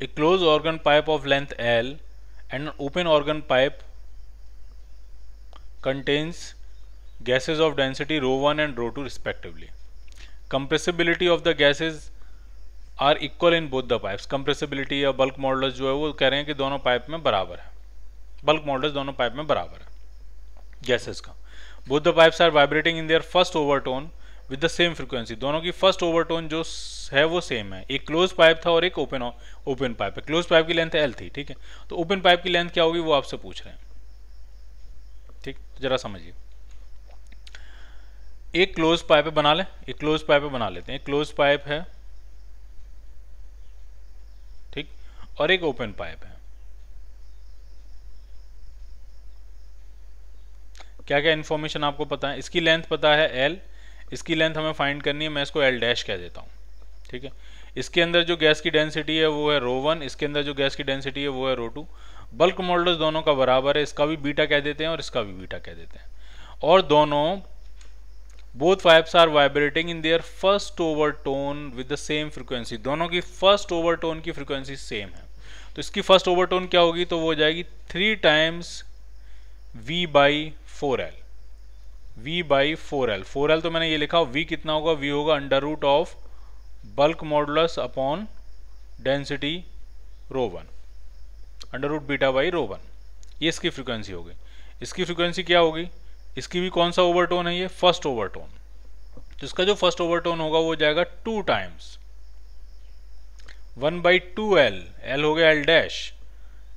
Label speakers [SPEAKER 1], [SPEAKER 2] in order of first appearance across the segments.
[SPEAKER 1] a closed organ pipe of length L and an open organ pipe contains gases of density rho 1 and rho 2 respectively. Compressibility of the gases are equal in both the pipes compressibility या bulk models जो है वो कह रहे हैं कि दोनों pipe में बराबर है बल्क मॉडल्स दोनों पाइप में बराबर है गैसेस का both the pipes are vibrating in their first overtone with the same frequency दोनों की फर्स्ट ओवरटोन जो है वो सेम है एक क्लोज पाइप था और एक ओपन ओपन पाइप है क्लोज पाइप की लेंथ एल थी ठीक है तो ओपन पाइप की लेंथ क्या होगी वो आपसे पूछ रहे हैं ठीक तो जरा समझिए एक क्लोज पाइप बना लें एक क्लोज पाइप बना लेते हैं क्लोज पाइप है ठीक और एक ओपन पाइप है क्या क्या इन्फॉर्मेशन आपको पता है इसकी लेंथ पता है एल इसकी लेंथ हमें फाइंड करनी है मैं इसको एल डैश कह देता हूँ ठीक है इसके अंदर जो गैस की डेंसिटी है वो है रो वन इसके अंदर जो गैस की डेंसिटी है वो है रो टू बल्क मोल्डस दोनों का बराबर है इसका भी बीटा कह देते हैं और इसका भी बीटा कह देते हैं और दोनों both pipes are vibrating in their first overtone with the same frequency दोनों की फर्स्ट ओवर टोन की फ्रिक्वेंसी सेम है तो इसकी फर्स्ट ओवर टोन क्या होगी तो वो हो जाएगी three times V by four L V by four L four L तो मैंने ये लिखा वी कितना होगा वी होगा under root of bulk modulus upon density rho one under root beta by rho one ये इसकी फ्रीक्वेंसी होगी इसकी फ्रीक्वेंसी क्या होगी इसकी भी कौन सा ओवरटोन है ये फर्स्ट ओवरटोन तो इसका जो फर्स्ट ओवरटोन होगा वो जाएगा two times one by two L L हो गया L dash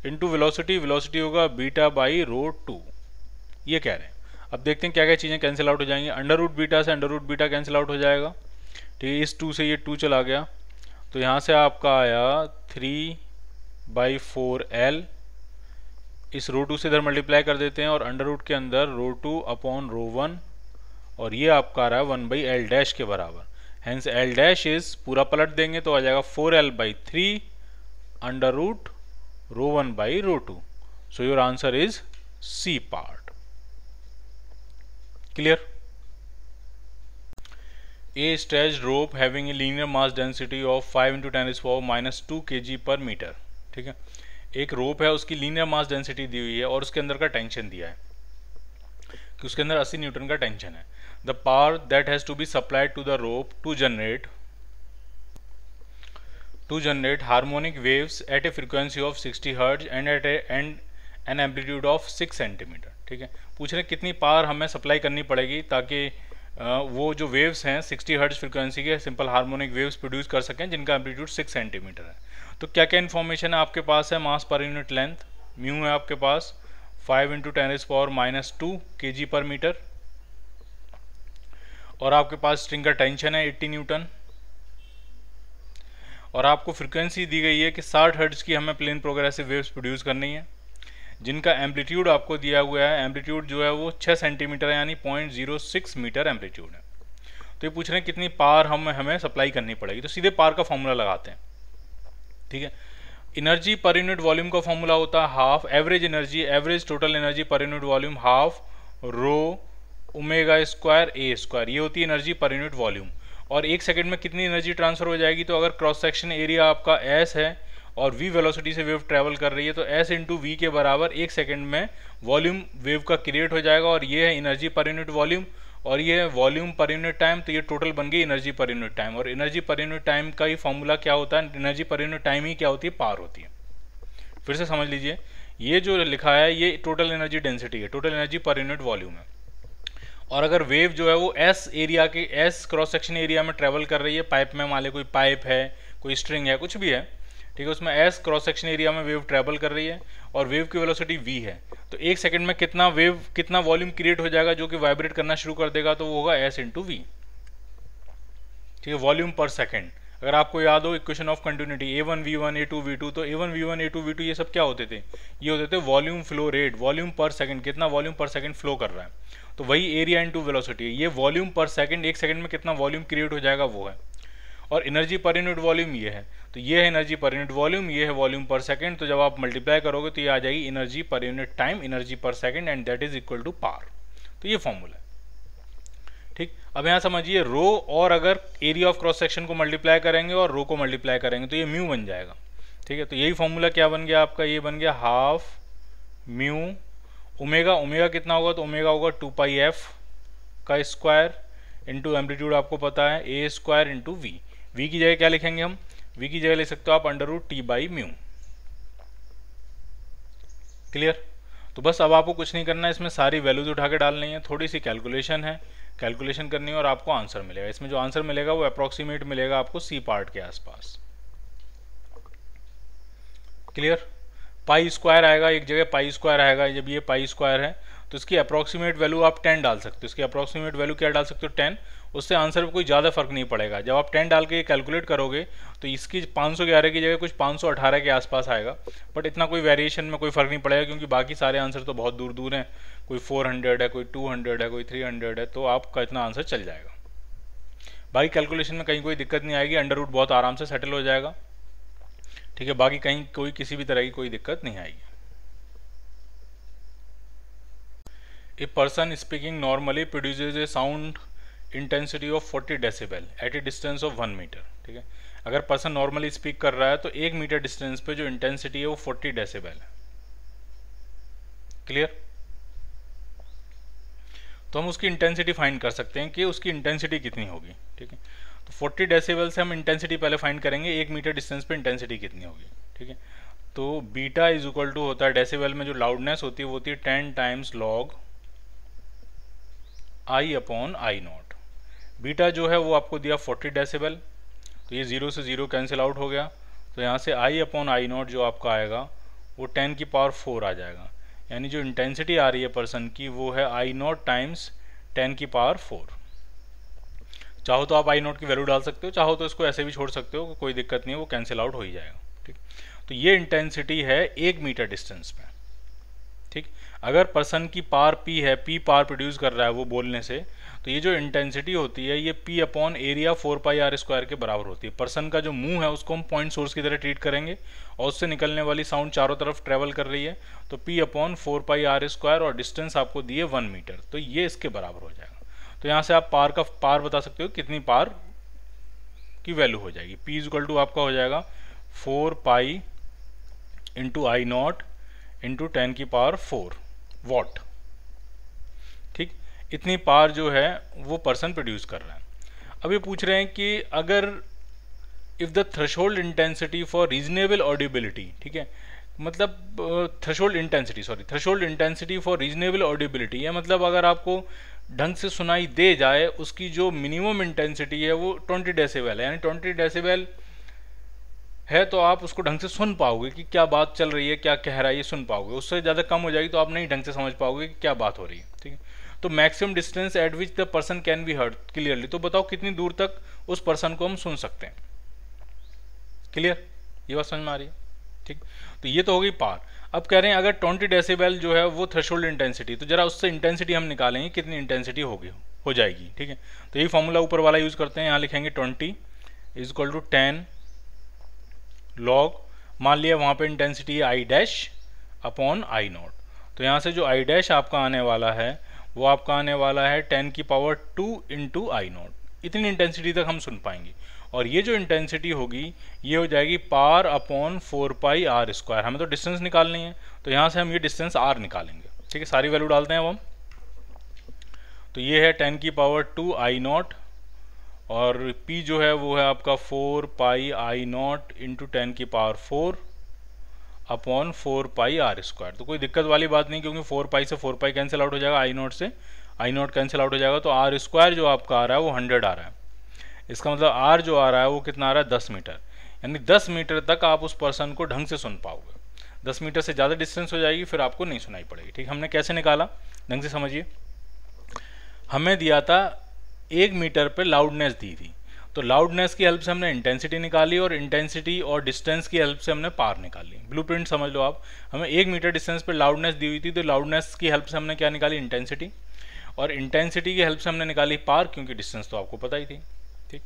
[SPEAKER 1] into velocity velocity होगा बीटा बाई रो टू ये कह रहे हैं अब देखते हैं क्या क्या चीज़ें कैंसिल आउट हो जाएंगी अंडर रूट बीटा से under root beta cancel out हो जाएगा ठीक है इस टू से ये टू चला गया तो यहाँ से आपका आया थ्री बाई फोर एल इस रो टू से इधर मल्टीप्लाई कर देते हैं और अंडर रूट के अंदर rho two upon rho one और ये आपका आ रहा है वन बाई एल डैश के बराबर हैंस एल डैश इज पूरा पलट देंगे तो आ जाएगा four L by three under root rho one by rho two so your answer is C part clear a stretch rope having a linear mass density of five into ten is minus two K G पर metre ठीक है एक रोप है उसकी linear mass density दी हुई है और उसके अंदर का टेंशन दिया है कि उसके अंदर 80 न्यूटन का टेंशन है the power that has to be supplied to the rope to generate to generate harmonic waves at a frequency of 60 hertz and at and an amplitude of 6 centimetre ठीक है पूछ रहे कितनी पावर हमें supply करनी पड़ेगी ताकि वो जो वेव्स हैं 60 हर्ट्ज फ्रिक्वेंसी के सिंपल हार्मोनिक वेव्स प्रोड्यूस कर सकें जिनका एम्पलीट्यूड 6 सेंटीमीटर है तो क्या क्या इन्फॉर्मेशन है आपके पास है मास पर यूनिट लेंथ म्यू है आपके पास 5 into ten is power minus two K G पर मीटर और आपके पास स्ट्रिंग का टेंशन है 80 न्यूटन और आपको फ्रिक्वेंसी दी गई है कि साठ हर्ट्स की हमें प्लेन प्रोग्रेसिव वेव्स प्रोड्यूस करनी है जिनका एम्पलीट्यूड आपको दिया हुआ है एम्पलीट्यूड जो है वो 6 सेंटीमीटर है यानी point zero six metre amplitude है तो ये पूछ रहे हैं कितनी पार हम हमें सप्लाई करनी पड़ेगी तो सीधे पार का फॉर्मूला लगाते हैं ठीक है इनर्जी पर यूनिट वॉल्यूम का फॉर्मूला होता है half average energy average total energy per unit volume half rho omega square A square ये होती है एनर्जी पर यूनिट वॉल्यूम और एक सेकेंड में कितनी एनर्जी ट्रांसफर हो जाएगी तो अगर क्रॉस सेक्शन एरिया आपका एस है और वी वेलोसिटी से वेव ट्रैवल कर रही है तो एस इंटू वी के बराबर एक सेकेंड में वॉल्यूम वेव का क्रिएट हो जाएगा और ये है एनर्जी पर यूनिट वॉल्यूम और ये वॉल्यूम पर यूनिट टाइम तो ये टोटल बन गई एनर्जी पर यूनिट टाइम और एनर्जी पर यूनिट टाइम का ही फॉर्मूला क्या होता है एनर्जी पर यूनिट टाइम ही क्या होती है पार होती है फिर से समझ लीजिए ये जो लिखा है ये टोटल एनर्जी डेंसिटी है total energy per unit volume है और अगर वेव जो है वो एस एरिया के एस क्रॉस सेक्शन एरिया में ट्रेवल कर रही है पाइप में माले कोई पाइप है कोई स्ट्रिंग है कुछ भी है ठीक है उसमें एस क्रॉस सेक्शन एरिया में वेव ट्रेवल कर रही है और वेव की वेलोसिटी वी है तो एक सेकंड में कितना वेव कितना वॉल्यूम क्रिएट हो जाएगा जो कि वाइब्रेट करना शुरू कर देगा तो वो होगा एस इंटू वी ठीक है वॉल्यूम पर सेकेंड अगर आपको याद हो equation of continuity A one V one A two V two तो A one V one A two V two ये सब क्या होते थे ये होते थे volume flow rate volume per second कितना वॉल्यूम पर सेकंड फ्लो कर रहा है तो वही एरिया इंटू वेलोसिटी ये वॉल्यूम पर सेकंड एक सेकंड में कितना वॉल्यूम क्रिएट हो जाएगा वो है और एनर्जी पर यूनिट वॉल्यूम ये है तो ये है एनर्जी पर यूनिट वॉल्यूम ये है वॉल्यूम पर सेकेंड तो जब आप मल्टीप्लाई करोगे तो ये आ जाएगी energy per unit time energy per second and that is equal to power तो ये फॉर्मूला है ठीक अब यहाँ समझिए रो और अगर एरिया ऑफ क्रॉस सेक्शन को मल्टीप्लाई करेंगे और रो को मल्टीप्लाई करेंगे तो ये म्यू बन जाएगा ठीक है तो यही फॉर्मूला क्या बन गया आपका ये बन गया हाफ म्यू ओमेगा ओमेगा कितना होगा तो ओमेगा होगा टू पाई एफ का स्क्वायर इंटू एम्पलीट्यूड आपको पता है A square into V V की जगह क्या लिखेंगे हम वी की जगह ले सकते हो आप under root T by mu clear तो बस अब आपको कुछ नहीं करना है इसमें सारी वैल्यूज उठा के डालनी है थोड़ी सी कैलकुलेशन है कैलकुलेशन करनी है और आपको आंसर मिलेगा इसमें जो आंसर मिलेगा वो अप्रोक्सीमेट मिलेगा आपको सी पार्ट के आसपास क्लियर पाई स्क्वायर आएगा एक जगह पाई स्क्वायर आएगा जब ये पाई स्क्वायर है तो इसकी अप्रोक्सीमेट वैल्यू आप टेन डाल सकते हो इसकी अप्रोक्सीमेट वैल्यू क्या डाल सकते हो टेन उससे आंसर में कोई ज़्यादा फर्क नहीं पड़ेगा जब आप टेन डाल के कैलकुलेट करोगे तो इसकी 511 की जगह कुछ 518 के आसपास आएगा बट इतना कोई वेरिएशन में कोई फ़र्क नहीं पड़ेगा क्योंकि बाकी सारे आंसर तो बहुत दूर दूर हैं कोई 400 है कोई 200 है कोई 300 है तो आपका इतना आंसर चल जाएगा बाकी कैलकुलेशन में कहीं कोई दिक्कत नहीं आएगी अंडर रूट बहुत आराम से सेटल हो जाएगा ठीक है बाकी कहीं कोई किसी भी तरह की कोई दिक्कत नहीं आएगी a person speaking normally produce a sound intensity of 40 decibel at a distance of one metre ठीक है अगर पर्सन नॉर्मली स्पीक कर रहा है तो एक मीटर डिस्टेंस पे जो इंटेंसिटी है वो 40 डेसिबल है क्लियर तो हम उसकी इंटेंसिटी फाइंड कर सकते हैं कि उसकी इंटेंसिटी कितनी होगी ठीक है तो 40 डेसिबल से हम इंटेंसिटी पहले फाइंड करेंगे एक मीटर डिस्टेंस पे इंटेंसिटी कितनी होगी ठीक है तो बीटा इज इक्वल टू होता है डेसिबल में जो लाउडनेस होती है वो होती है ten times log I upon I naught beta जो है वो आपको दिया 40 डेसिबल तो ये ज़ीरो से ज़ीरो कैंसिल आउट हो गया तो यहाँ से आई अपॉन आई नॉट जो आपका आएगा वो 10 की पावर 4 आ जाएगा यानी जो इंटेंसिटी आ रही है पर्सन की वो है आई नॉट टाइम्स 10 की पावर 4 चाहो तो आप आई नॉट की वैल्यू डाल सकते हो चाहो तो इसको ऐसे भी छोड़ सकते हो कोई दिक्कत नहीं है वो कैंसिल आउट हो ही जाएगा ठीक तो ये इंटेंसिटी है एक मीटर डिस्टेंस पर ठीक अगर पर्सन की पार पी है पी पार प्रोड्यूस कर रहा है वो बोलने से तो ये जो इंटेंसिटी होती है ये P upon area four pi are square के बराबर होती है पर्सन का जो मुंह है उसको हम पॉइंट सोर्स की तरह ट्रीट करेंगे और उससे निकलने वाली साउंड चारों तरफ ट्रेवल कर रही है तो P upon four pi are square और डिस्टेंस आपको दिए वन मीटर तो ये इसके बराबर हो जाएगा तो यहाँ से आप पार का पार बता सकते हो कितनी पार की वैल्यू हो जाएगी पी इजल टू आपका हो जाएगा four pi into I nought into ten की पावर फोर वॉट इतनी पावर जो है वो पर्सन प्रोड्यूस कर रहा है अब ये पूछ रहे हैं कि अगर if the threshold intensity for reasonable audibility ठीक है मतलब threshold intensity sorry threshold intensity for reasonable audibility या मतलब अगर आपको ढंग से सुनाई दे जाए उसकी जो मिनिमम इंटेंसिटी है वो 20 डेसीबल है यानी 20 डेसीबल है तो आप उसको ढंग से सुन पाओगे कि क्या बात चल रही है क्या कह रहा है ये सुन पाओगे उससे ज़्यादा कम हो जाएगी तो आप नहीं ढंग से समझ पाओगे कि क्या बात हो रही है ठीक है तो maximum distance at which the person can be heard clearly तो बताओ कितनी दूर तक उस पर्सन को हम सुन सकते हैं क्लियर ये बात समझ में आ रही है ठीक तो ये तो हो गई पार अब कह रहे हैं अगर ट्वेंटी डेसीबेल जो है वो थ्रेशोल्ड इंटेंसिटी तो जरा उससे इंटेंसिटी हम निकालेंगे कितनी इंटेंसिटी होगी हो जाएगी ठीक है तो यही फॉर्मूला ऊपर वाला यूज़ करते हैं यहाँ लिखेंगे twenty is equal to ten log मान लिया वहाँ पे intensity I dash upon I nought तो यहाँ से जो आई डैश आपका आने वाला है वो आपका आने वाला है टेन की power two into I nought इतनी इंटेंसिटी तक हम सुन पाएंगे और ये जो इंटेंसिटी होगी ये हो जाएगी power upon four pi are square हमें तो डिस्टेंस निकालनी है तो यहाँ से हम ये डिस्टेंस आर निकालेंगे ठीक है सारी वैल्यू डालते हैं अब हम तो ये है टेन की पावर टू आई नॉट और पी जो है वो है आपका four pi I nought into ten की power four upon four pi are square तो कोई दिक्कत वाली बात नहीं क्योंकि फोर पाई से फोर पाई कैंसिल आउट हो जाएगा आई नोट से आई नोट कैंसिल आउट हो जाएगा तो आर स्क्वायर जो आपका आ रहा है वो हंड्रेड आ रहा है इसका मतलब आर जो आ रहा है वो कितना आ रहा है दस मीटर यानी दस मीटर तक आप उस पर्सन को ढंग से सुन पाओगे दस मीटर से ज़्यादा डिस्टेंस हो जाएगी फिर आपको नहीं सुनाई पड़ेगी ठीक हमने कैसे निकाला ढंग से समझिए हमें दिया था एक मीटर पर लाउडनेस दी थी तो लाउडनेस की हेल्प से हमने इंटेंसिटी निकाली और इंटेंसिटी और डिस्टेंस की हेल्प से हमने पार निकाली ब्लू समझ लो आप हमें एक मीटर डिस्टेंस पर लाउडनेस दी हुई थी तो लाउडनेस की हेल्प से हमने क्या निकाली इंटेंसिटी और इंटेंसिटी की हेल्प से हमने निकाली पार क्योंकि डिस्टेंस तो आपको पता ही थी ठीक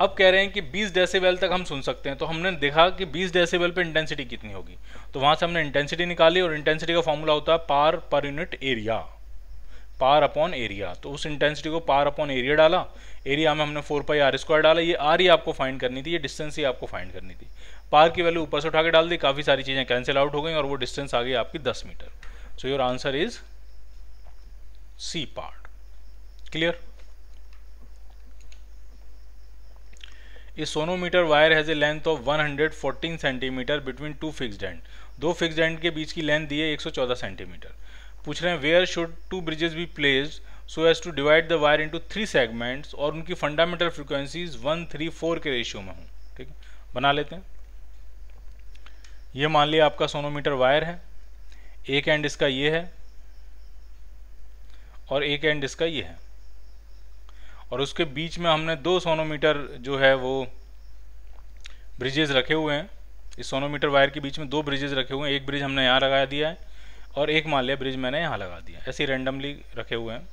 [SPEAKER 1] अब कह रहे हैं कि 20 डेसिबल तक हम सुन सकते हैं तो हमने देखा कि 20 डेसिबल पे इंटेंसिटी कितनी होगी तो वहाँ से हमने इंटेंसिटी निकाली और इंटेंसिटी का फॉर्मूला होता है power per unit area power upon area तो उस इंटेंसिटी को पार अपॉन एरिया डाला एरिया में हमने फोर पाई आर स्क्वायर डाला ये आर ही आपको फाइंड करनी थी ये डिस्टेंस ही आपको फाइंड करनी थी पार की वैल्यू ऊपर से उठा के डाल दी काफ़ी सारी चीज़ें कैंसिल आउट हो गई और वो डिस्टेंस आ गई आपकी दस metre so your answer is C part clear A sonometer wire has a length of 114 centimetre between two fixed end दो फिक्स्ड एंड के बीच की लेंथ दी है 114 सेंटीमीटर पूछ रहे हैं where should two bridges be placed so as to divide the wire into three segments और उनकी fundamental frequencies one three four के रेशियो में हों ठीक है बना लेते हैं ये मान लिया आपका सोनोमीटर वायर है एक एंड इसका ये है और एक एंड इसका ये है और उसके बीच में हमने दो सोनोमीटर जो है वो ब्रिजेज रखे हुए हैं इस सोनोमीटर वायर के बीच में दो ब्रिजेज रखे हुए हैं एक ब्रिज हमने यहाँ लगा दिया है और एक मान लिया ब्रिज मैंने यहाँ लगा दिया ऐसे रेंडमली रखे हुए हैं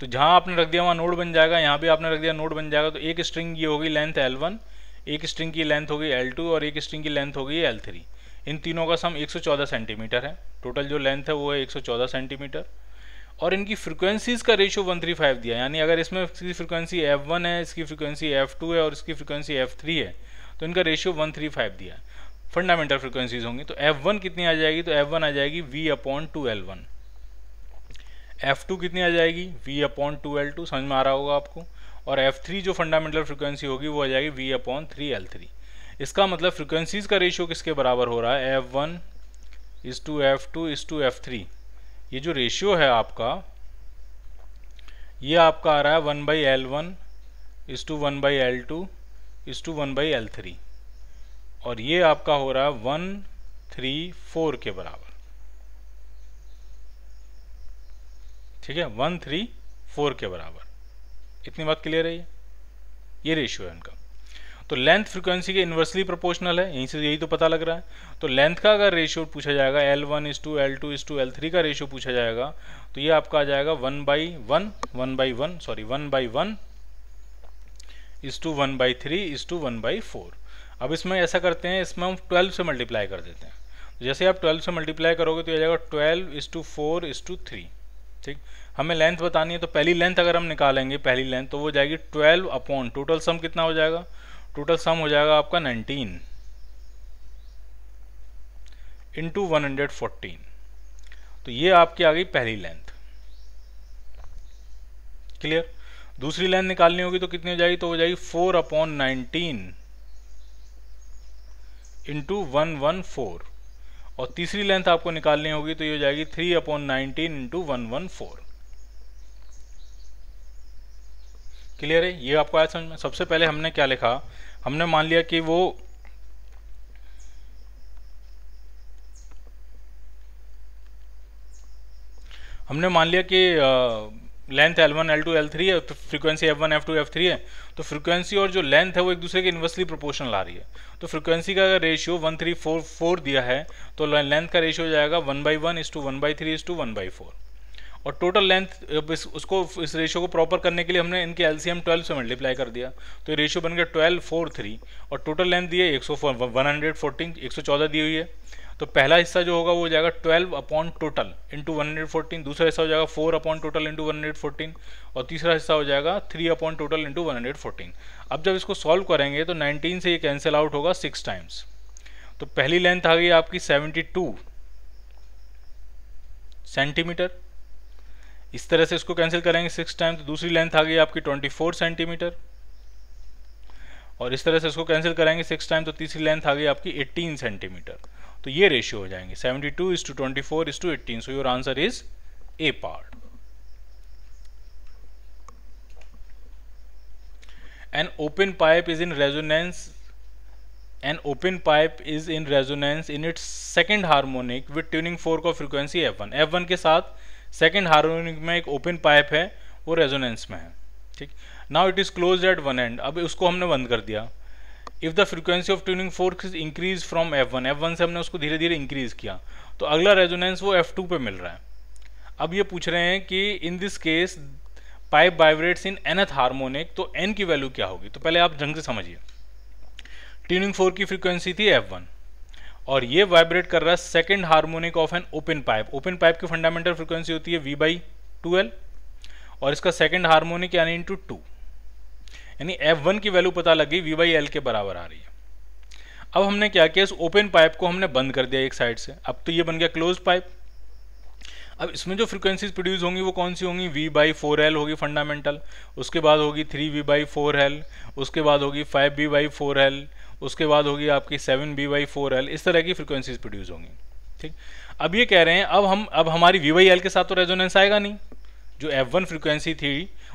[SPEAKER 1] तो जहाँ आपने रख दिया वहाँ नोड बन जाएगा यहाँ भी आपने रख दिया नोड बन जाएगा तो एक स्ट्रिंग ये होगी लेंथ एल वन एक स्ट्रिंग की लेंथ होगी एल टू और एक स्ट्रिंग की लेंथ होगी एल थ्री इन तीनों का सम 114 सेंटीमीटर है टोटल जो लेंथ है वो है 114 सेंटीमीटर और इनकी फ्रिक्वेंसीज़ का रेशियो 135 दिया यानी अगर इसमें इसकी फ्रिक्वेंसी F1 है इसकी फ्रिक्वेंसी F2 है और इसकी फ्रिक्वेंसी F3 है तो इनका रेशियो 135 दिया फंडामेंटल फ्रिक्वेंसीज होंगी तो एफ वन कितनी आ जाएगी तो एफ वन आ जाएगी V upon two L one F two कितनी आ जाएगी V upon two L two समझ में आ रहा होगा आपको और एफ थ्री जो फंडामेंटल फ्रिक्वेंसी होगी वो आ जाएगी V upon three L three इसका मतलब फ्रिक्वेंसीज का रेशियो किसके बराबर हो रहा है F one is to F two is to F three ये जो रेशियो है आपका ये आपका आ रहा है one by L one is to one by L two is to one by L three और ये आपका हो रहा है वन थ्री फोर के बराबर ठीक है वन थ्री फोर के बराबर इतनी बात क्लियर है ये ये रेशियो है उनका तो लेंथ फ्रीक्वेंसी के इन्वर्सली प्रोपोर्शनल है यहीं से यही तो पता लग रहा है तो लेंथ का अगर रेशियो पूछा जाएगा L one is to L two is to L three का रेशियो पूछा जाएगा तो ये आपका आ जाएगा one by one one by one sorry one by one is to one by three is to one by four अब इसमें ऐसा करते हैं इसमें हम ट्वेल्व से मल्टीप्लाई कर देते हैं तो जैसे आप ट्वेल्व से मल्टीप्लाई करोगे तो यह जाएगा twelve is to four is to three ठीक हमें लेंथ बतानी है तो पहली लेंथ अगर हम निकालेंगे पहली लेंथ तो वो जाएगी ट्वेल्व अपॉन टोटल सम कितना हो जाएगा टोटल सम हो जाएगा आपका nineteen into one hundred fourteen तो ये आपकी आ गई पहली लेंथ क्लियर दूसरी लेंथ निकालनी होगी तो कितनी हो जाएगी तो हो जाएगी four upon nineteen into one one four और तीसरी लेंथ आपको निकालनी होगी तो ये हो जाएगी three upon nineteen into one one four clear है ये आपको आया समझ में सबसे पहले हमने क्या लिखा हमने मान लिया कि वो हमने मान लिया कि length L one L two L three है तो frequency F one F two F three है तो फ्रीक्वेंसी और जो लेंथ है वो एक दूसरे के इन्वर्सली प्रोपोर्शनल आ रही है तो फ्रीक्वेंसी का अगर ratio one three four four दिया है तो लेंथ का रेशियो जाएगा one by one is to one by three is to one by four और टोटल लेंथ इस, उसको इस रेशियो को प्रॉपर करने के लिए हमने इनके एल सी एम ट्वेल्व से मल्टीप्लाई कर दिया तो ये रेशियो बन गया ट्वेल्व फोर थ्री और टोटल लेंथ दी है एक सौ वन हंड्रेड फोर्टीन एक सौ चौदह दी हुई है तो पहला हिस्सा जो होगा वो हो जाएगा twelve upon total into one hundred fourteen दूसरा हिस्सा हो जाएगा four upon total into one hundred fourteen और तीसरा हिस्सा हो जाएगा three upon total into one hundred fourteen अब जब इसको सॉल्व करेंगे तो नाइनटीन से ये कैंसिल आउट होगा सिक्स टाइम्स तो पहली लेंथ आ गई आपकी सेवेंटी टू सेंटीमीटर इस तरह से इसको कैंसिल करेंगे सिक्स टाइम तो दूसरी लेंथ आ गई आपकी ट्वेंटी फोर सेंटीमीटर और इस तरह से इसको कैंसिल करेंगे सिक्स टाइम तो तीसरी लेंथ आ गई आपकी एट्टीन सेंटीमीटर तो ये रेशियो हो जाएंगे seventy two is to twenty four is to eighteen so your answer is A part an open pipe is in resonance an open pipe is in resonance in its second harmonic with tuning fork का frequency F one F one के साथ second harmonic में एक open pipe है वो resonance में है ठीक now it is close at one end अब उसको हमने बंद कर दिया if the frequency of tuning fork is increase from F one F one से हमने उसको धीरे धीरे इंक्रीज किया तो अगला रेजोनेंस वो एफ टू पे मिल रहा है अब ये पूछ रहे हैं कि in this case pipe vibrates in nth harmonic तो एन की वैल्यू क्या होगी तो पहले आप ढंग से समझिए ट्यूनिंग फोर की फ्रिक्वेंसी थी एफ वन और ये वाइब्रेट कर रहा है second harmonic of an open pipe open pipe की फंडामेंटल फ्रिक्वेंसी होती है वी बाई टूएल्व और इसका सेकेंड हारमोनिक यानी इंटू टू यानी एफ वन की वैल्यू पता लग गई वी बाई एल के बराबर आ रही है अब हमने क्या किया इस ओपन पाइप को हमने बंद कर दिया एक साइड से अब तो ये बन गया क्लोज पाइप अब इसमें जो फ्रिक्वेंसीज प्रोड्यूस होंगी वो कौन सी होंगी वी बाई फोर एल होगी फंडामेंटल उसके बाद होगी three V by four L उसके बाद होगी five V by four L उसके बाद होगी आपकी seven B by four L इस तरह की फ्रिक्वेंसीज प्रोड्यूस होंगी ठीक अब ये कह रहे हैं अब हम अब हमारी वी वाई एल के साथ तो रेजोनेंस आएगा नहीं जो एफ वन फ्रिक्वेंसी थी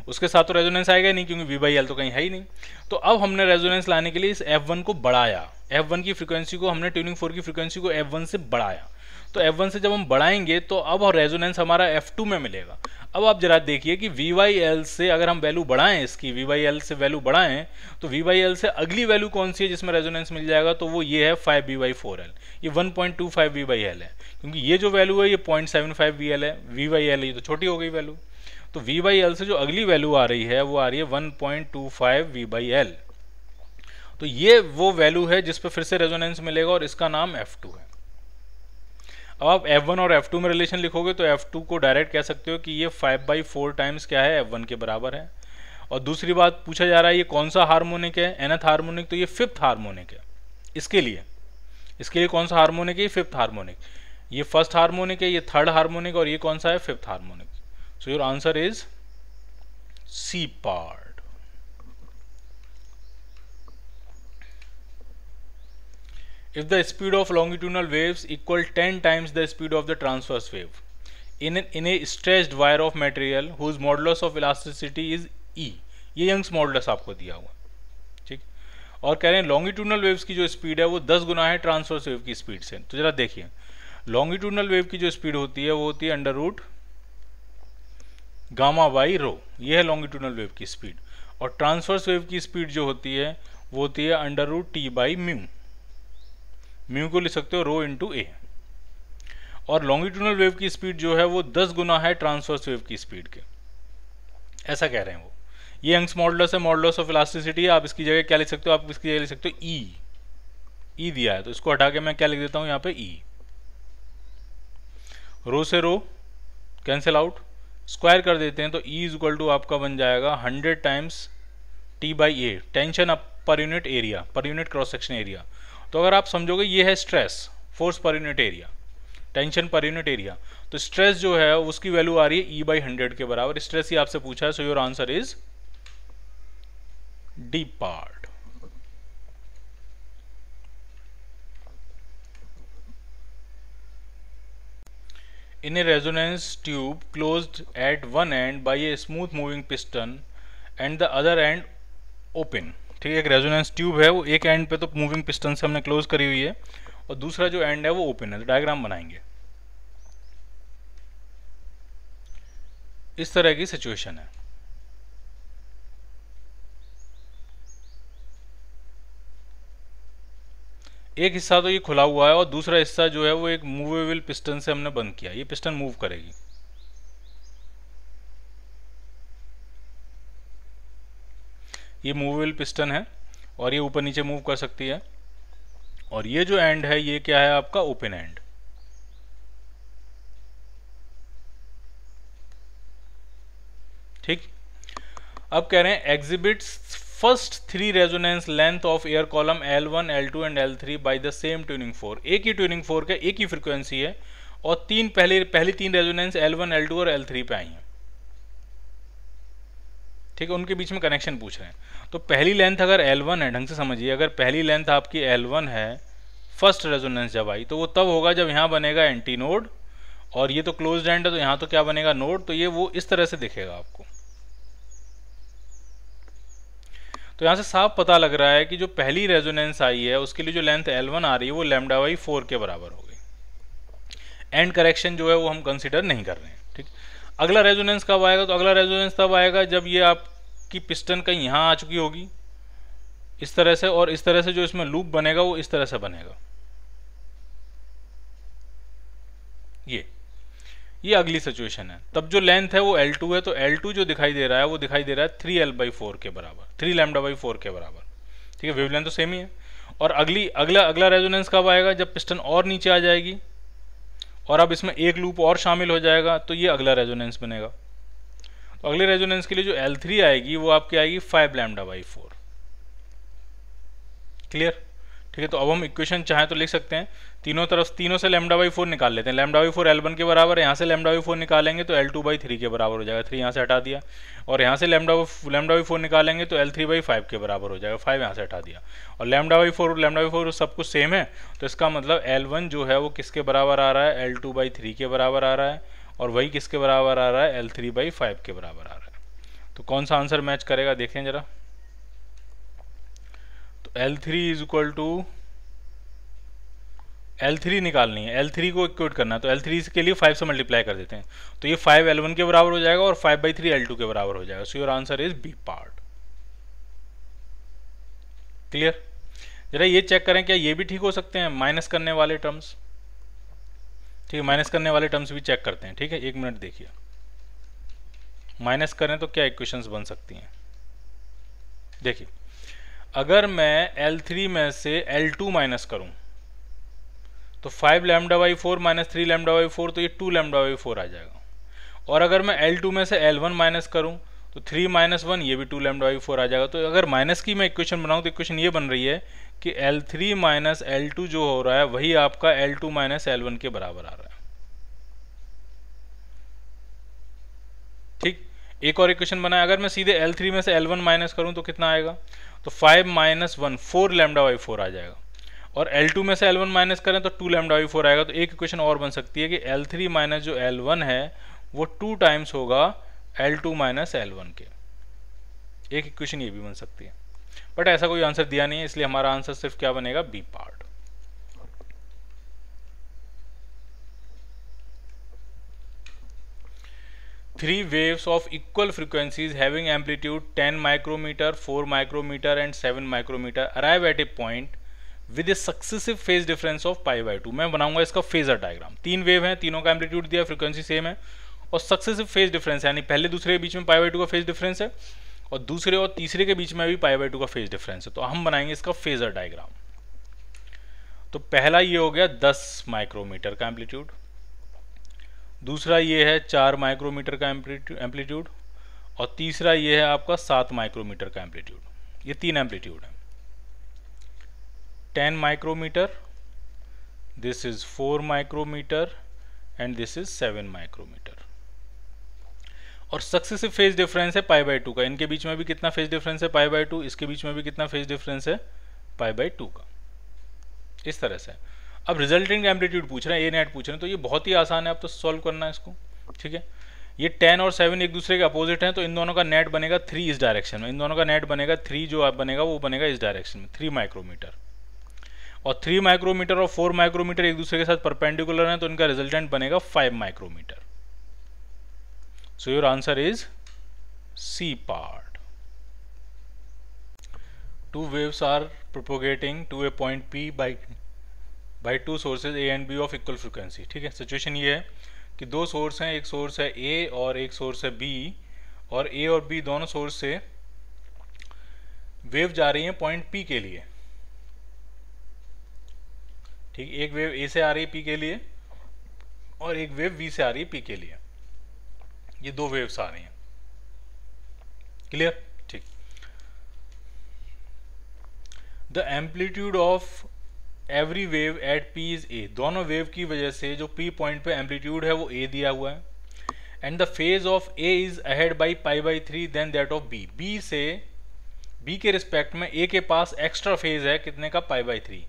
[SPEAKER 1] उसके साथ तो रेजोनेंस आएगा नहीं क्योंकि वी बाई एल तो कहीं है ही नहीं तो अब हमने रेजोनेंस लाने के लिए इस एफ वन को बढ़ाया एफ वन की फ्रिक्वेंसी को हमने ट्यूनिंग फोर की फ्रिक्वेंसी को एफ वन से बढ़ाया तो एफ वन से जब हम बढ़ाएंगे तो अब रेजोनेंस हमारा एफ टू में मिलेगा अब आप जरा देखिए कि वी वाई एल से अगर हम वैल्यू बढ़ाएं इसकी वी वाई एल से वैल्यू बढ़ाएं तो वी वाई एल से अगली वैल्यू कौन सी है जिसमें रेजोनेंस मिल जाएगा तो वो ये है five V by four L ये one point two five V by L है क्योंकि ये जो वैल्यू है ये point seven five V L है वी वाई एल ये तो छोटी हो गई वैल्यू तो वी बाई एल से जो अगली वैल्यू आ रही है वो आ रही है 1.25 point two five V by L तो ये वो वैल्यू है जिस पर फिर से रेजोनेंस मिलेगा और इसका नाम एफ टू है अब आप एफ वन और एफ टू में रिलेशन लिखोगे तो एफ टू को डायरेक्ट कह सकते हो कि ये फाइव बाई फोर टाइम्स क्या है एफ वन के बराबर है और दूसरी बात पूछा जा रहा है ये कौन सा हार्मोनिक है एनथ हारमोनिक तो ये फिफ्थ हारमोनिक है इसके लिए इसके लिए कौन सा हार्मोनिक है ये फिफ्थ हारमोनिक ये फर्स्ट हारमोनिक है ये थर्ड हारमोनिक और ये कौन सा है fifth harmonic so your answer is C part if the speed of longitudinal waves equal 10 times the speed of the transverse wave in, an, in a stretched wire of material whose modulus of elasticity is E ye youngs modulus aapko diya hua ठीक और कह रहे हैं longitudinal waves की जो speed है वो 10 गुना है ट्रांसवर्स वेव की स्पीड से तो जरा देखिए लॉन्गिट्यूडनल वेव की जो स्पीड होती है वो होती है under root gamma by rho ये है लॉन्गिट्यूडल वेव की स्पीड और ट्रांसवर्स वेव की स्पीड जो होती है वो होती है under root T by mu mu को लिख सकते हो रो इंटू ए और लॉन्गिट्यूडल वेव की स्पीड जो है वो दस गुना है ट्रांसवर्स वेव की स्पीड के ऐसा कह रहे हैं वो ये यंग्स मॉडलस है मॉडलस ऑफ इलास्टिसिटी आप इसकी जगह क्या लिख सकते हो आप इसकी जगह लिख सकते हो ई e. ई e दिया है तो इसको हटा के मैं क्या लिख देता हूँ यहाँ पे ई e. रो से रो कैंसिल आउट स्क्वायर कर देते हैं तो ई इज इक्वल टू आपका बन जाएगा hundred times T by A tension up per unit area per unit cross section area तो अगर आप समझोगे ये है stress force per unit area tension per unit area तो स्ट्रेस जो है उसकी वैल्यू आ रही है ई बाई हंड्रेड के बराबर स्ट्रेस ही आपसे पूछा है so your answer is D part in a resonance tube closed at one end by a smooth moving piston and the other end open ठीक है एक रेजोनेंस ट्यूब है वो एक एंड पे तो मूविंग पिस्टन से हमने क्लोज करी हुई है और दूसरा जो एंड है वो ओपन है तो डायग्राम बनाएंगे इस तरह की सिचुएशन है एक हिस्सा तो ये खुला हुआ है और दूसरा हिस्सा जो है वो एक मूवेबल पिस्टन से हमने बंद किया ये पिस्टन मूव करेगी ये मूवेबल पिस्टन है और ये ऊपर नीचे मूव कर सकती है और ये जो एंड है ये क्या है आपका ओपन एंड ठीक अब कह रहे हैं exhibits first three length of air column L one L two and L three by the same tuning fork एक ही ट्यूनिंग फोर के एक ही फ्रिक्वेंसी है और तीन पहले पहली तीन एल वन एल टू और एल थ्री पे आई हैं ठीक है उनके बीच में कनेक्शन पूछ रहे हैं तो पहली लेंथ अगर एल वन है ढंग से समझिए अगर पहली लेंथ आपकी एल वन है फर्स्ट रेजोनेंस जब आई तो वो तब होगा जब यहाँ बनेगा एंटी नोड और ये तो क्लोज एंड है तो यहाँ तो क्या बनेगा नोड तो ये वो इस तरह से दिखेगा आपको तो यहाँ से साफ पता लग रहा है कि जो पहली रेजोनेंस आई है उसके लिए जो लेंथ एल आ रही है वो लेमडा वाई फोर के बराबर हो गई एंड करेक्शन जो है वो हम कंसिडर नहीं कर रहे हैं ठीक अगला रेजोनेंस कब आएगा तो अगला रेजोनेंस तब आएगा जब ये आपकी पिस्टन कहीं यहाँ आ चुकी होगी इस तरह से और इस तरह से जो इसमें लूप बनेगा वो इस तरह से बनेगा ये ये अगली सिचुएशन है तब जो लेंथ है वो L2 है तो L2 जो दिखाई दे रहा है वो दिखाई दे रहा है थ्री एल बाई फोर के बराबर थ्री लैमडा बाई फोर के बराबर ठीक है वेवलेंथ तो सेम ही है और अगली अगला अगला रेजोनेंस कब आएगा जब पिस्टन और नीचे आ जाएगी और अब इसमें एक लूप और शामिल हो जाएगा तो ये अगला रेजोनेंस बनेगा तो अगले रेजोनेंस के लिए जो एल थ्री आएगी वो आपकी आएगी five lambda by four clear ठीक है तो अब हम इक्वेशन चाहें तो लिख सकते हैं तीनों तरफ तीनों से लेमडा बाई फोर निकाल लेते हैं lambda by four L one के बराबर यहाँ से लेमडा बाई फोर निकालेंगे तो एल टू बाई थ्री के बराबर हो जाएगा थ्री यहाँ से हटा दिया और यहाँ से लेमडा लेमडा बाई फोर निकालेंगे तो एल थ्री बाई फाइव के बराबर हो जाएगा फाइव यहाँ से हटा दिया और lambda by four lambda by four सब कुछ सेम है तो इसका मतलब एल वन जो है वो किसके बराबर आ रहा है एल टू बाई थ्री के बराबर आ रहा है और वही किसके बराबर आ रहा है एल थ्री बाई फाइव के बराबर आ रहा है तो कौन सा आंसर मैच करेगा देखें ज़रा L three is equal to L three निकालनी है एल थ्री को इक्वेट करना है तो एल थ्री के लिए फाइव से मल्टीप्लाई कर देते हैं तो ये फाइव एल वन के बराबर हो जाएगा और five by three L two के बराबर हो जाएगा so your answer is B part clear जरा ये चेक करें क्या ये भी ठीक हो सकते हैं माइनस करने वाले टर्म्स ठीक है माइनस करने वाले टर्म्स भी चेक करते हैं ठीक है एक मिनट देखिए माइनस करें तो क्या इक्वेशंस बन सकती हैं देखिए अगर मैं एल थ्री में से एल टू माइनस करूं तो five lambda by four minus three lambda by four तो ये टू लेमडा बाई फोर आ जाएगा और अगर मैं एल टू में से एल वन माइनस करूं तो थ्री माइनस वन ये भी टू लेमडा बाई फोर आ जाएगा तो अगर माइनस की मैं इक्वेशन बनाऊं तो इक्वेशन ये बन रही है कि L three minus L two जो हो रहा है वही आपका L two minus L one के बराबर आ रहा है ठीक एक और इक्वेशन बनाए अगर मैं सीधे एल थ्री में से एल वन माइनस करूँ तो कितना आएगा तो five minus one four lambda by four आ जाएगा और L2 में से L1 माइनस करें तो टू लेमडा वाई फोर आएगा तो एक इक्वेशन और बन सकती है कि L3 माइनस जो L1 है वो टू टाइम्स होगा L2 टू माइनस एल के एक इक्वेशन ये भी बन सकती है बट ऐसा कोई आंसर दिया नहीं है इसलिए हमारा आंसर सिर्फ क्या बनेगा B part three waves of equal frequencies having amplitude ten micrometre four micrometre and seven micrometre arrive at a point with a successive phase difference of pi by two मैं बनाऊंगा इसका फेजर डायग्राम तीन wave है तीनों का amplitude दिया frequency same है और सक्सेसिव फेज डिफरेंस यानी पहले दूसरे के बीच में पाई बाई टू का फेज डिफरेंस है और दूसरे और तीसरे के बीच में भी पाई बाई टू का फेज डिफरेंस है तो हम बनाएंगे इसका फेजर डायग्राम तो पहला ये हो गया दस माइक्रोमीटर का एम्पलीट्यूड दूसरा ये है चार माइक्रोमीटर का एम्पलीट्यूड और तीसरा ये है आपका सात माइक्रोमीटर का एम्पलीट्यूड ये तीन एम्पलीट्यूड है ten micrometre this is four micrometre and this is seven micrometre और सक्सेसिव फेज डिफरेंस है पाई बाई टू का इनके बीच में भी कितना फेज डिफरेंस है पाई बाई टू इसके बीच में भी कितना फेज डिफरेंस है पाई बाई टू का इस तरह से अब रिजल्टेंट एम्पलीट्यूड पूछ रहे हैं ए नेट पूछ रहे हैं तो ये बहुत ही आसान है अब तो सॉल्व करना इसको ठीक है ये टेन और सेवन एक दूसरे के अपोजिट हैं तो इन दोनों का नेट बनेगा थ्री इस डायरेक्शन में इन दोनों का नेट बनेगा थ्री जो बनेगा वो बनेगा इस डायरेक्शन में थ्री माइक्रोमीटर और थ्री माइक्रोमीटर और फोर माइक्रोमीटर एक दूसरे के साथ परपेंडिकुलर हैं तो इनका रिजल्टेंट बनेगा five micrometre so your answer is C part two waves are propagating to a point P by by two sources A and B of equal frequency ठीक है सिचुएशन ये है कि दो सोर्स हैं एक सोर्स है ए और एक सोर्स है बी और ए और बी दोनों सोर्स से वेव जा रही है पॉइंट पी के लिए ठीक एक वेव ए से आ रही है पी के लिए और एक वेव बी से आ रही है पी के लिए ये दो वेव्स आ रही हैं क्लियर ठीक the amplitude of every wave at P is A दोनों वेव की वजह से जो पी पॉइंट पे एम्पलीट्यूड है वो ए दिया हुआ है and the phase of A is ahead by pi by three than that of B B से बी के रिस्पेक्ट में ए के पास एक्स्ट्रा फेज है कितने का pi by three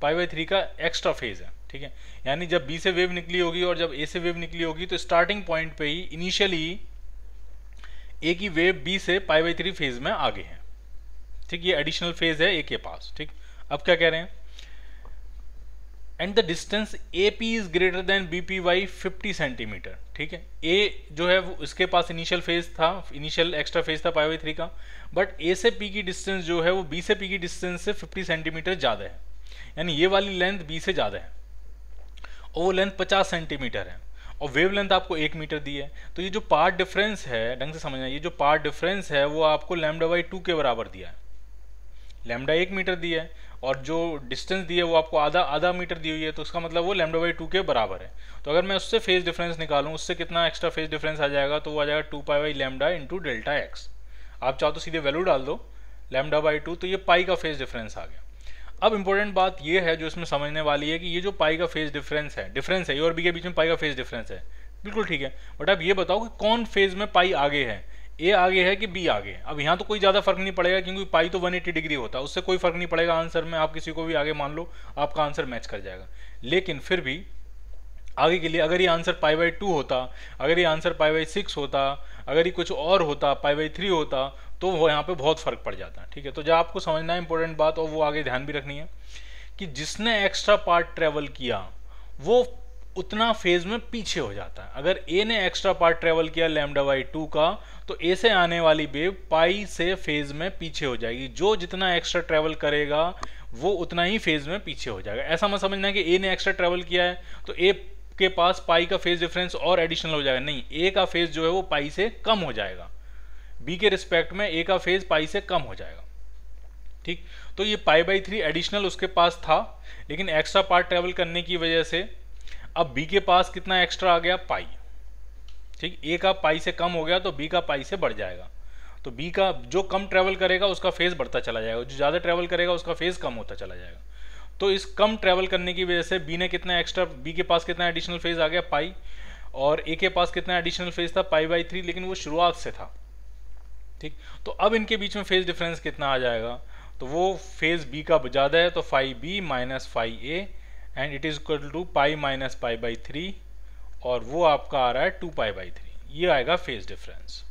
[SPEAKER 1] pi by three का एक्स्ट्रा फेज है ठीक है यानी जब बी से वेव निकली होगी और जब ए से वेव निकली होगी तो स्टार्टिंग पॉइंट पे ही इनिशियली ए की वेव बी से पाई बाई थ्री फेज में आगे है ठीक ये एडिशनल फेज है ए के पास ठीक अब क्या कह रहे हैं and the distance A P is greater than B P by fifty centimetre ठीक है ए जो है वो उसके पास इनिशियल फेज था इनिशियल एक्स्ट्रा फेज था पाई वाई थ्री का बट ए से पी की डिस्टेंस जो है वो बी से पी की डिस्टेंस से फिफ्टी सेंटीमीटर ज़्यादा है यानी ये वाली लेंथ बी से ज़्यादा है और वो लेंथ पचास सेंटीमीटर है और वेव लेंथ आपको एक मीटर दी है तो ये जो पार्ट डिफरेंस है ढंग से समझना ये जो पार्ट डिफरेंस है वो आपको लैमडा बाई टू के बराबर दिया है लेमडा एक मीटर दिया है और जो डिस्टेंस दी है वो आपको आधा आधा मीटर दी हुई है तो उसका मतलब वो लेमडा बाई टू के बराबर है तो अगर मैं उससे फेज डिफरेंस निकालूँ उससे कितना एक्स्ट्रा फेज डिफरेंस आ जाएगा तो वो आ जाएगा two pi by lambda into delta X आप चाहो तो सीधे वैल्यू डाल दो लेमडा बाई टू तो ये पाई का फेज डिफरेंस आ गया अब इंपॉर्टेंट बात ये है जो इसमें समझने वाली है कि ये जो पाई का फेज डिफरेंस है डिफरेंस है ये और बी के बीच में पाई का फेज डिफरेंस है बिल्कुल ठीक है बट आप ये बताओ कि कौन फेज में पाई आगे है ए आगे है कि बी आगे अब यहाँ तो कोई ज़्यादा फर्क नहीं पड़ेगा क्योंकि पाई तो 180 डिग्री होता है उससे कोई फर्क नहीं पड़ेगा आंसर में आप किसी को भी आगे मान लो आपका आंसर मैच कर जाएगा लेकिन फिर भी आगे के लिए अगर ये आंसर पाई बाई टू होता अगर ये आंसर पाई बाई सिक्स होता अगर ये कुछ और होता पाई बाई थ्री होता तो वो यहाँ पे बहुत फ़र्क पड़ जाता है ठीक है तो जब आपको समझना है इंपॉर्टेंट बात और वो आगे ध्यान भी रखनी है कि जिसने एक्स्ट्रा पार्ट ट्रेवल किया वो उतना फेज में पीछे हो जाता है अगर ए ने एक्स्ट्रा पार्ट ट्रेवल किया लेमडा बाई टू का तो ए से आने वाली वेव पाई से फेज में पीछे हो जाएगी जो जितना एक्स्ट्रा ट्रेवल करेगा वो उतना ही फेज में पीछे हो जाएगा ऐसा मत समझना कि ए ने एक्स्ट्रा ट्रेवल किया है तो ए के पास पाई का फेज डिफरेंस और एडिशनल हो जाएगा नहीं ए का फेज जो है वो पाई से कम हो जाएगा बी के रिस्पेक्ट में ए का फेज पाई से कम हो जाएगा ठीक तो ये पाई बाई थ्री एडिशनल उसके पास था लेकिन एक्स्ट्रा पार्ट ट्रेवल करने की वजह से अब बी के पास कितना एक्स्ट्रा आ गया पाई ठीक ए का पाई से कम हो गया तो बी का पाई से बढ़ जाएगा तो बी का जो कम ट्रैवल करेगा उसका फेज बढ़ता चला जाएगा जो ज़्यादा ट्रैवल करेगा उसका फेज कम होता चला जाएगा तो इस कम ट्रैवल करने की वजह से बी ने कितना एक्स्ट्रा बी के पास कितना एडिशनल फेज आ गया पाई और ए के पास कितना एडिशनल फेज था पाई बाई थ्री लेकिन वो शुरुआत से था ठीक तो अब इनके बीच में फेज डिफरेंस कितना आ जाएगा तो वो फेज बी का ज़्यादा है तो five B minus five A and it is equal to pi minus pi by three और वो आपका आ रहा है टू पाई बाई थ्री ये आएगा फेज डिफरेंस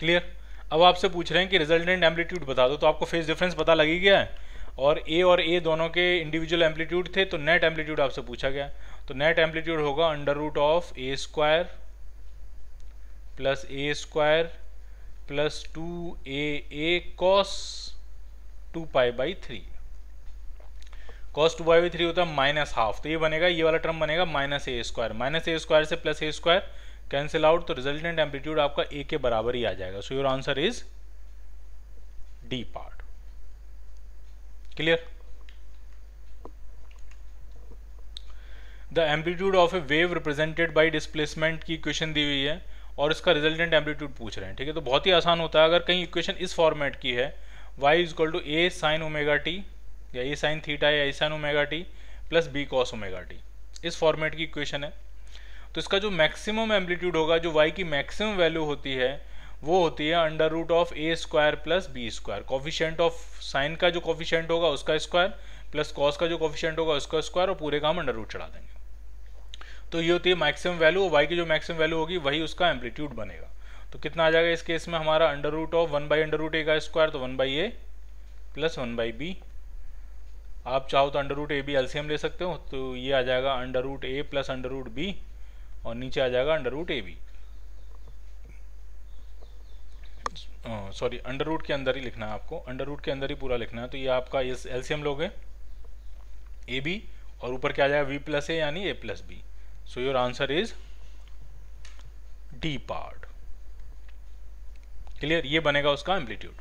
[SPEAKER 1] क्लियर अब आपसे पूछ रहे हैं कि रिजल्टेंट एम्पलीट्यूड बता दो तो आपको फेज डिफरेंस पता लगी गया है और ए और ए दोनों के इंडिविजुअल एम्पलीट्यूड थे तो नेट एम्पलीट्यूड आपसे पूछा गया तो नेट एम्पलीट्यूड होगा under root of A square plus A square plus two A A cos two pi by three cos two by three होता है माइनस हाफ तो ये बनेगा ये वाला टर्म बनेगा minus A square minus A square से plus A square cancel out तो रिजल्टेंट एम्पलीट्यूड आपका ए के बराबर ही आ जाएगा so your answer is D part clear the amplitude of a wave represented by displacement की इक्वेशन दी हुई है और इसका रिजल्टेंट एम्पलीट्यूड पूछ रहे हैं ठीक है तो बहुत ही आसान होता है अगर कहीं इक्वेशन इस फॉर्मेट की है y is equal to A sine omega T या ए साइन थीटा या A sine omega T plus B cos omega T इस फॉर्मेट की इक्वेशन है तो इसका जो मैक्सिमम एम्पलीट्यूड होगा जो वाई की मैक्सिमम वैल्यू होती है वो होती है under root of A square plus B square coefficient of sine का जो कॉफिशेंट होगा उसका स्क्वायर प्लस कॉस का जो कॉफिशेंट होगा उसका स्क्वायर और पूरे का हम अंडर रूट चढ़ा देंगे तो ये होती है मैक्सिमम वैल्यू और वाई की जो मैक्सिमम वैल्यू होगी वही उसका एम्पलीट्यूड बनेगा तो कितना आ जाएगा इस केस में हमारा under root of one by under root A का स्क्वायर तो one by A plus one by B आप चाहो तो under root A B LCM ले सकते हो तो ये आ जाएगा under root A plus under root B और नीचे आ जाएगा under root A B sorry under root के अंदर ही लिखना है आपको अंडर रूट के अंदर ही पूरा लिखना है तो ये आपका एलसीएम लोगे ए बी और ऊपर क्या आ जाएगा वी प्लस ए यानी A plus B so your answer is D part clear ये बनेगा उसका एम्पलीट्यूड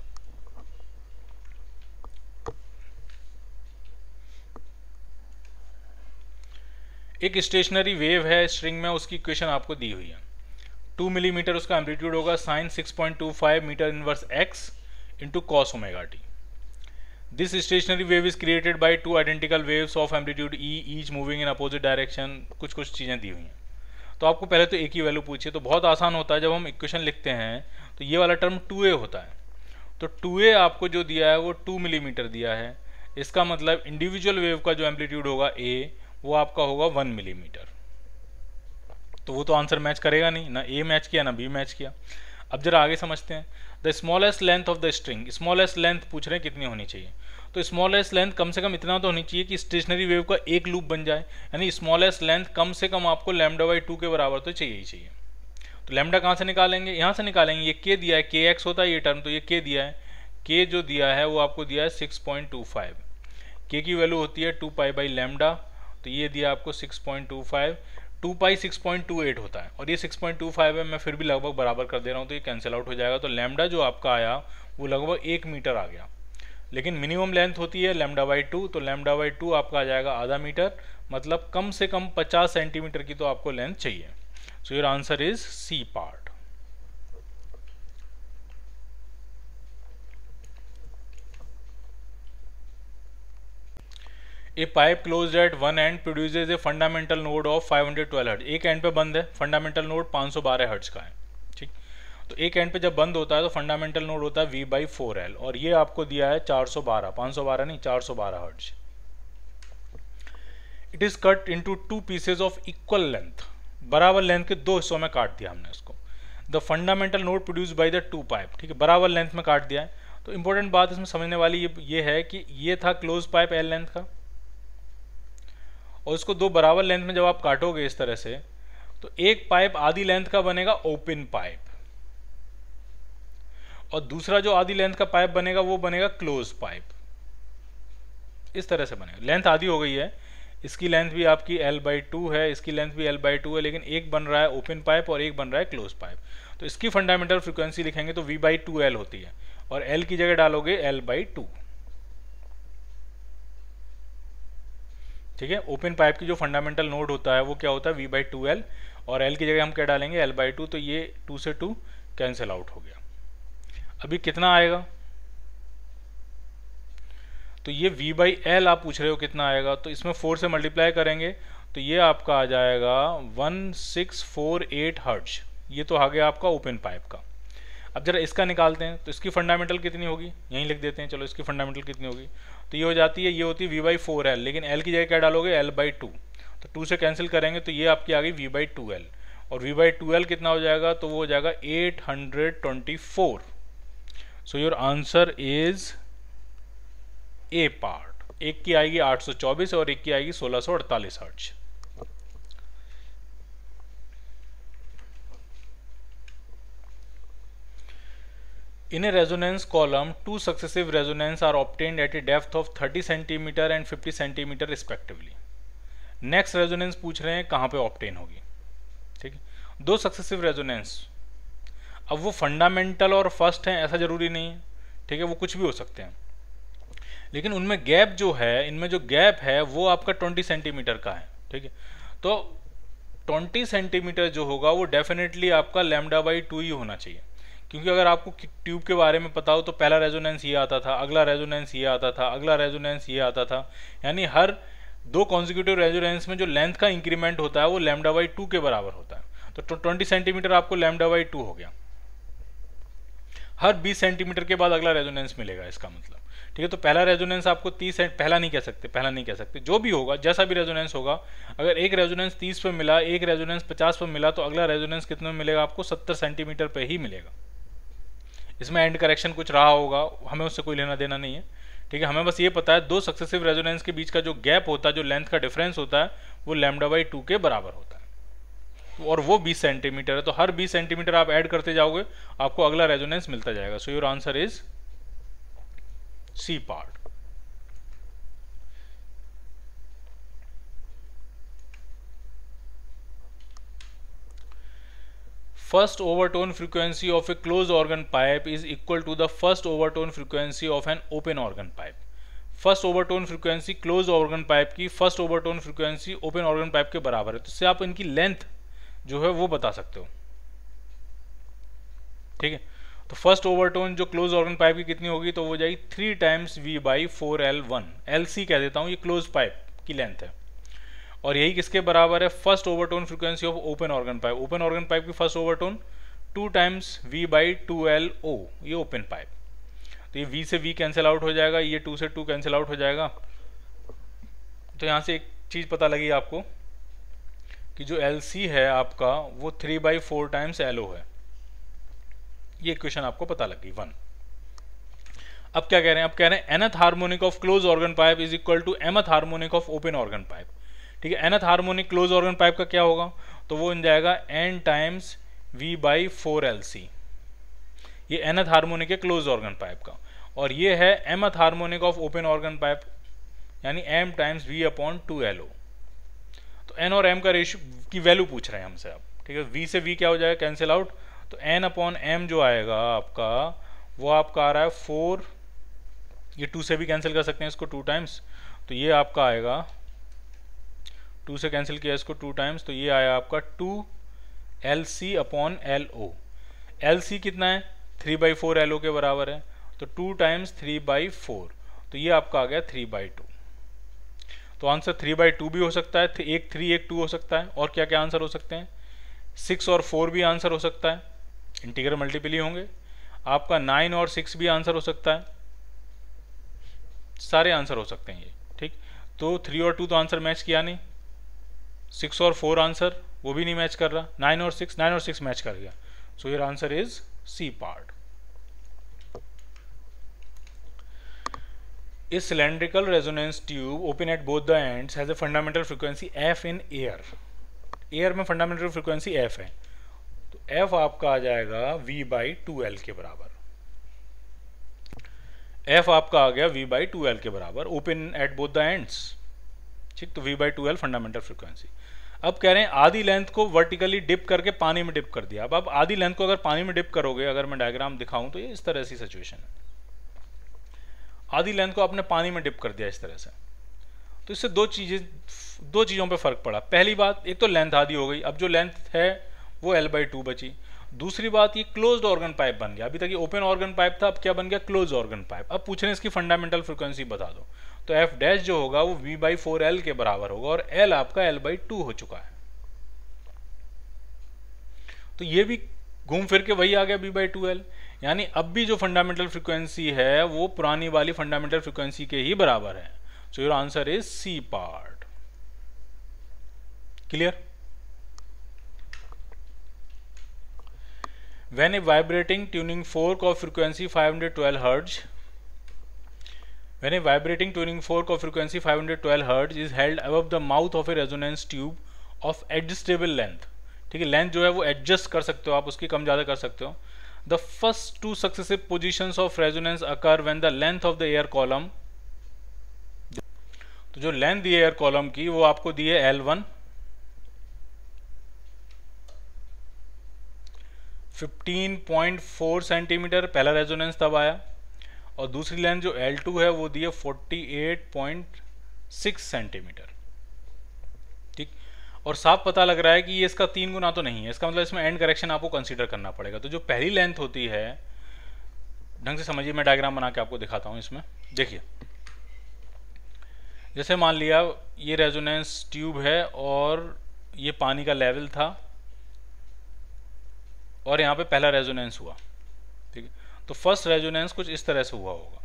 [SPEAKER 1] एक स्टेशनरी वेव है स्ट्रिंग में उसकी इक्वेशन आपको दी हुई है टू मिलीमीटर उसका एम्पलीट्यूड होगा sine six point two five metre inverse X into cos omega T this stationary wave is created by two identical waves of amplitude E each moving in opposite direction कुछ कुछ चीज़ें दी हुई हैं तो आपको पहले तो एक ही वैल्यू पूछिए तो बहुत आसान होता है जब हम इक्वेशन लिखते हैं तो ये वाला टर्म ए होता है तो ए आपको जो दिया है वो टू मिलीमीटर दिया है इसका मतलब इंडिविजुअल वेव का जो एम्पलीट्यूड होगा ए वो आपका होगा वन मिलीमीटर तो वो तो आंसर मैच करेगा नहीं ना ए मैच किया ना बी मैच किया अब जरा आगे समझते हैं the smallest length of the string smallest length पूछ रहे हैं कितनी होनी चाहिए तो स्मॉलेस्ट लेंथ कम से कम इतना तो होनी चाहिए कि स्टेशनरी वेव का एक लूप बन जाए यानी स्मॉलेस्ट लेंथ कम से कम आपको लेमडा बाई टू के बराबर तो चाहिए ही चाहिए तो लेमडा कहाँ से निकालेंगे यहाँ से निकालेंगे ये के दिया है के एक्स होता है ये टर्म तो ये के दिया है के जो दिया है वो आपको दिया है सिक्स पॉइंट टू फाइव के की वैल्यू होती है टू पाई बाई लेमडा तो ये दिया आपको 6.25 two pi six point two eight होता है और ये सिक्स पॉइंट टू फाइव है मैं फिर भी लगभग बराबर कर दे रहा हूँ तो ये कैंसिल आउट हो जाएगा तो लैमडा जो आपका आया वो लगभग एक मीटर आ गया लेकिन मिनिमम लेंथ होती है लैमडा बाई टू तो लैमडा बाई टू आपका आ जाएगा आधा मीटर मतलब कम से कम पचास सेंटीमीटर की तो आपको लेंथ चाहिए so your answer is C part a pipe close at one end produces a fundamental node of 512 hundred hertz एक एंड पे बंद है फंडामेंटल नोड 512 हर्ट्स का है ठीक तो एक एंड पे जब बंद होता है तो फंडामेंटल नोड होता है वी बाई फोर एल और ये आपको दिया है 412 बारह नहीं 412 hertz it is cut into two pieces of equal length बराबर लेंथ के दो हिस्सों में काट दिया हमने इसको the fundamental node produce by the two pipe ठीक है बराबर लेंथ में काट दिया है तो इंपॉर्टेंट बात इसमें समझने वाली ये, ये है कि ये था क्लोज पाइप एल लेंथ का और इसको दो बराबर लेंथ में जब आप काटोगे इस तरह से तो एक पाइप आधी लेंथ का बनेगा ओपन पाइप और दूसरा जो आधी लेंथ का पाइप बनेगा वो बनेगा क्लोज पाइप इस तरह से बनेगा लेंथ आधी हो गई है इसकी लेंथ भी आपकी एल बाई टू है इसकी लेंथ भी एल बाई टू है लेकिन एक बन रहा है ओपन पाइप और एक बन रहा है क्लोज पाइप तो इसकी फंडामेंटल फ्रिक्वेंसी लिखेंगे तो वी बाई टू एल होती है और एल की जगह डालोगे एल बाई टू ठीक है ओपन पाइप की जो फंडामेंटल नोड होता है वो क्या होता है वी बाई टू एल और एल की जगह हम क्या डालेंगे एल बाई टू तो ये टू से टू कैंसिल आउट हो गया अभी कितना आएगा तो ये वी बाई एल आप पूछ रहे हो कितना आएगा तो इसमें फोर से मल्टीप्लाई करेंगे तो ये आपका आ जाएगा वन सिक्स फोर एट हर्ज ये तो आ गया आपका ओपन पाइप का अब जरा इसका निकालते हैं तो इसकी फंडामेंटल कितनी होगी यहीं लिख देते हैं चलो इसकी फंडामेंटल कितनी होगी तो ये हो जाती है ये होती है वी बाई फोर एल लेकिन एल की जगह क्या डालोगे एल बाई टू तो टू से कैंसिल करेंगे तो ये आपकी आ गई वी बाई टू एल और वी बाई टू एल कितना हो जाएगा तो वो हो जाएगा eight hundred twenty four so your answer is A part एक की आएगी 824 और एक की आएगी सोलह सौ hertz In a resonance column, two successive resonances are obtained at a depth of 30 centimetre and 50 centimetre respectively. Next resonance पूछ रहे हैं कहाँ पे ऑप्टेन होगी ठीक है दो सक्सेसिव रेजोनेंस अब वो फंडामेंटल और फर्स्ट हैं ऐसा जरूरी नहीं है ठीक है वो कुछ भी हो सकते हैं लेकिन उनमें गैप जो है इनमें जो गैप है वो आपका 20 सेंटीमीटर का है ठीक है तो 20 सेंटीमीटर जो होगा वो डेफिनेटली आपका लेमडा बाई टू ही होना चाहिए क्योंकि अगर आपको ट्यूब के बारे में पता हो तो पहला रेजोनेंस ये आता था अगला रेजोनेंस ये आता था अगला रेजोनेंस ये आता था यानी हर दो कॉन्जिक्यूटिव रेजोनेंस में जो लेंथ का इंक्रीमेंट होता है वो लेमडा बाई टू के बराबर होता है तो ट्वेंटी सेंटीमीटर आपको लेमडा बाई टू हो गया हर 20 सेंटीमीटर के बाद अगला रेजोनेंस मिलेगा इसका मतलब ठीक है तो पहला रेजोनेंस आपको 30 पहला नहीं कह सकते पहला नहीं कह सकते जो भी होगा जैसा भी रेजोनेंस होगा अगर एक रेजोनेंस 30 पर मिला एक रेजोनेंस 50 पे मिला तो अगला रेजोनेंस कितने में मिलेगा आपको 70 सेंटीमीटर पर ही मिलेगा इसमें एंड करेक्शन कुछ रहा होगा हमें उससे कोई लेना देना नहीं है ठीक है हमें बस ये पता है दो सक्सेसिव रेजोनेंस के बीच का जो गैप होता है जो लेंथ का डिफरेंस होता है वो लेमडा बाई टू के बराबर होता है और वो 20 सेंटीमीटर है तो हर 20 सेंटीमीटर आप ऐड करते जाओगे आपको अगला रेजोनेंस मिलता जाएगा so your answer is C part first overtone frequency of a close organ pipe is equal to the first overtone frequency of an open organ pipe first overtone frequency close organ pipe की first overtone frequency open organ pipe के बराबर है तो इससे आप इनकी length जो है वो बता सकते हो ठीक है तो फर्स्ट ओवरटोन जो क्लोज ऑर्गन पाइप की कितनी होगी तो वो जाएगी three times V by four L one L C कह देता हूँ ये क्लोज पाइप की लेंथ है और यही किसके बराबर है first overtone frequency of open organ pipe open organ pipe की first overtone two times V by two L O ये ओपन पाइप तो ये वी से वी कैंसिल आउट हो जाएगा ये टू से टू कैंसिल आउट हो जाएगा तो यहाँ से एक चीज़ पता लगी आपको कि जो एल सी है आपका वो three by four times L O है ये क्वेश्चन आपको पता लगी वन अब क्या कह रहे हैं अब कह रहे हैं nth harmonic of close organ pipe is equal to mth harmonic of open organ pipe ठीक है nth harmonic close organ pipe का क्या होगा तो वो बन जाएगा n times V by four L C ये एनथ हार्मोनिक है क्लोज ऑर्गन पाइप का और ये है mth harmonic of open organ pipe यानी m times V upon two L O तो एन और एम का रेश की वैल्यू पूछ रहे हैं हमसे आप ठीक है वी से वी क्या हो जाएगा कैंसिल आउट तो एन अपॉन एम जो आएगा आपका वो आपका आ रहा है फोर ये टू से भी कैंसिल कर सकते हैं इसको टू टाइम्स तो ये आपका आएगा टू से कैंसिल किया इसको टू टाइम्स तो ये आया आपका two L C upon L O L C कितना है three by four L O के बराबर है तो two times three by four तो ये आपका आ गया थ्री बाई टू तो आंसर थ्री बाई टू भी हो सकता है एक थ्री एक टू हो सकता है और क्या क्या आंसर हो सकते हैं सिक्स और फोर भी आंसर हो सकता है इंटीग्रल मल्टीपल ही होंगे आपका नाइन और सिक्स भी आंसर हो सकता है सारे आंसर हो सकते हैं ये ठीक तो थ्री और टू तो आंसर मैच किया नहीं सिक्स और फोर आंसर वो भी नहीं मैच कर रहा नाइन और सिक्स नाइन और सिक्स मैच कर गया so your answer is C part इस cylindrical resonance tube open at both the ends has a fundamental frequency F in air air में फंडामेंटल फ्रीक्वेंसी एफ है तो एफ आपका आ जाएगा वी बाई टू एल के बराबर एफ आपका आ गया वी बाई टू एल के बराबर open at both the ends ठीक तो V by two L fundamental frequency अब कह रहे हैं आधी लेंथ को वर्टिकली डिप करके पानी में डिप कर दिया अब आप आधी लेंथ को अगर पानी में डिप करोगे अगर मैं डायग्राम दिखाऊं तो ये इस तरह सी सिचुएशन है आधी लेंथ को आपने पानी में डिप कर दिया इस तरह से तो इससे दो चीज़ें दो चीज़ों पे फर्क पड़ा पहली बात एक तो लेंथ आधी हो गई अब जो लेंथ है वो एल बाई टू बची दूसरी बात ये क्लोज ऑर्गन पाइप बन गया अभी तक ये ओपन ऑर्गन पाइप था अब क्या बन गया क्लोज ऑर्गन पाइप अब पूछ रहे हैं इसकी फंडामेंटल फ्रिक्वेंसी बता दो तो एफ डैश जो होगा वो वी बाई फोर एल के बराबर होगा और एल आपका एल बाई टू हो चुका है तो ये भी घूम फिर के वही आ गया वी बाई टू एल यानी अब भी जो फंडामेंटल फ्रिक्वेंसी है वो पुरानी वाली फंडामेंटल फ्रिक्वेंसी के ही बराबर है so your answer is C part clear when a vibrating tuning fork of frequency 512 Hz when a vibrating tuning fork of frequency 512 Hz is held above the mouth of a resonance tube of adjustable length ठीक है length जो है वो adjust कर सकते हो आप उसकी कम ज़्यादा कर सकते हो the first two successive positions of resonance occur when the length of the air column तो जो लेंथ दी है एयर कॉलम की वो आपको दी है एल वन 15.4 सेंटीमीटर पहला रेजोनेंस तब आया और दूसरी लेंथ जो L2 है वो दी है 48.6 सेंटीमीटर ठीक और साफ पता लग रहा है कि ये इसका तीन गुना तो नहीं है इसका मतलब इसमें एंड करेक्शन आपको कंसीडर करना पड़ेगा तो जो पहली लेंथ होती है ढंग से समझिए मैं डायग्राम बना के आपको दिखाता हूँ इसमें देखिए जैसे मान लिया ये रेजोनेंस ट्यूब है और ये पानी का लेवल था और यहाँ पे पहला रेजोनेंस हुआ ठीक है तो फर्स्ट रेजोनेंस कुछ इस तरह से हुआ होगा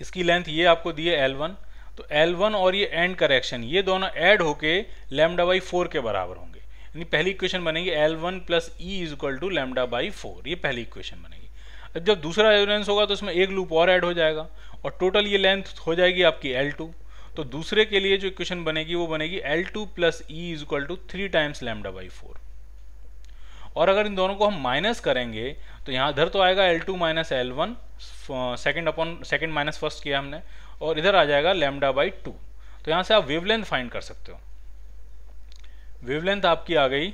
[SPEAKER 1] इसकी लेंथ ये आपको दी है एल वन तो एल वन और ये एंड करेक्शन ये दोनों ऐड होके लेमडा बाई फोर के बराबर होंगे यानी पहली इक्वेशन बनेगी L one plus E is equal to lambda by four ये पहली इक्वेशन बनेगी जब दूसरा रेजोनेंस होगा तो इसमें एक लूप और ऐड हो जाएगा और टोटल ये लेंथ हो जाएगी आपकी एल टू तो दूसरे के लिए जो इक्वेशन बनेगी वो बनेगी L two plus E is equal to three times lambda by four और अगर इन दोनों को हम माइनस करेंगे तो यहाँ इधर तो आएगा L two minus L one second upon second minus first किया हमने और इधर आ जाएगा लेमडा बाई टू तो यहाँ से आप वेवलेंथ फाइंड कर सकते हो वेवलेंथ आपकी आ गई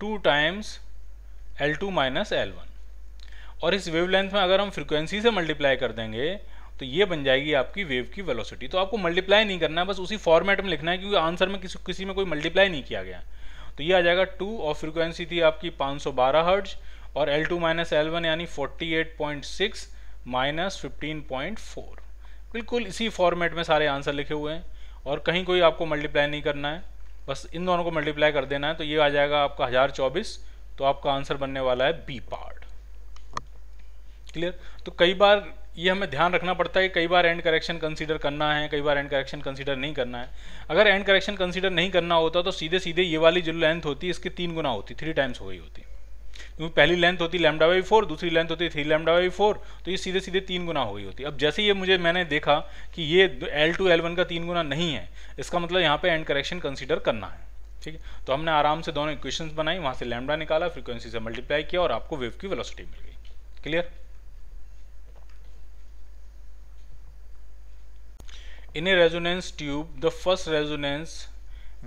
[SPEAKER 1] two times L two minus L one और इस वेवलेंथ में अगर हम फ्रिक्वेंसी से मल्टीप्लाई कर देंगे तो ये बन जाएगी आपकी वेव की वेलोसिटी तो आपको मल्टीप्लाई नहीं करना है बस उसी फॉर्मेट में लिखना है क्योंकि आंसर में किसी किसी में कोई मल्टीप्लाई नहीं किया गया है तो ये आ जाएगा टू और फ्रिक्वेंसी थी आपकी 512 सौ हर्ट्ज और L2 टू माइनस एल यानी 48.6 माइनस फोर बिल्कुल इसी फॉर्मेट में सारे आंसर लिखे हुए हैं और कहीं कोई आपको मल्टीप्लाई नहीं करना है बस इन दोनों को मल्टीप्लाई कर देना है तो ये आ जाएगा आपका हज़ार चौबीस तो आपका आंसर बनने वाला है बी पार्ट क्लियर तो कई बार ये हमें ध्यान रखना पड़ता है कि कई बार एंड करेक्शन कंसीडर करना है कई बार एंड करेक्शन कंसीडर नहीं करना है अगर एंड करेक्शन कंसीडर नहीं करना होता तो सीधे सीधे ये वाली जो लेंथ होती है इसकी तीन गुना होती थ्री टाइम्स हो गई होती क्योंकि पहली लेंथ होती लैमडा बाई फोर दूसरी लेंथ होती थ्री लैमडा बाई फोर तो ये सीधे सीधे तीन गुना हो गई होती अब जैसे ये मुझे मैंने देखा कि ये एल टू एल वन का तीन गुना नहीं है इसका मतलब यहाँ पे एंड करेक्शन कंसीडर करना है ठीक है तो हमने आराम से दोनों इक्वेशंस बनाई वहाँ से लैमडा निकाला फ्रीक्वेंसी से मल्टीप्लाई किया और आपको वेव की वेलोसिटी मिल गई clear in a resonance tube the first resonance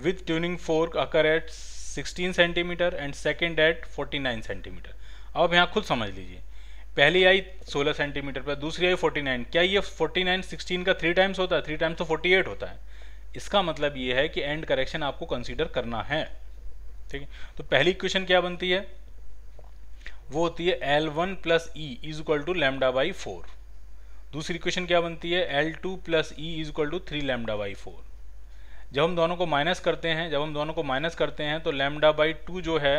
[SPEAKER 1] with tuning fork occur at 16 centimeter and second at 49 centimeter अब यहाँ खुद समझ लीजिए पहली आई 16 सेंटीमीटर पर दूसरी आई 49 क्या ये 49 16 का थ्री टाइम्स होता है थ्री टाइम्स तो 48 होता है इसका मतलब ये है कि एंड करेक्शन आपको कंसीडर करना है ठीक है तो पहली क्वेश्चन क्या बनती है वो होती है L one plus E is equal to lambda by four दूसरी इक्वेशन क्या बनती है L two plus E is equal to three lambda by four जब हम दोनों को माइनस करते हैं जब हम दोनों को माइनस करते हैं तो लैमडा बाई टू जो है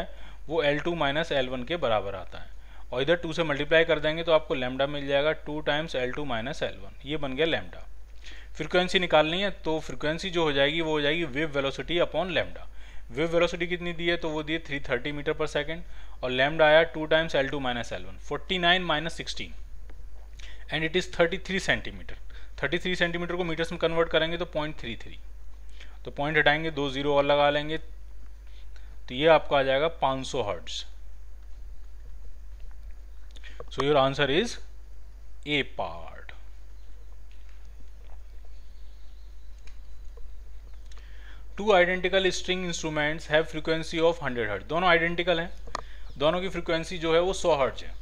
[SPEAKER 1] वो L two minus L one के बराबर आता है और इधर टू से मल्टीप्लाई कर देंगे तो आपको लैमडा मिल जाएगा two times L two minus L one ये बन गया लैमडा फ्रिक्वेंसी निकालनी है तो फ्रिक्वेंसी जो हो जाएगी वो हो जाएगी wave velocity upon lambda wave velocity कितनी दी है तो वो दिए three thirty meter per second और लैमडा आया two times L two minus L one forty nine minus sixteen and it is 33 centimeter 33 centimeter को मीटर्स में कन्वर्ट करेंगे तो पॉइंट थ्री थ्री तो पॉइंट हटाएंगे दो जीरो और लगा लेंगे तो ये आपका आ जाएगा 500 सौ hertz so your answer is A part two identical string instruments have frequency of 100 hertz दोनों आइडेंटिकल हैं दोनों की फ्रीक्वेंसी जो है वो 100 हर्ट है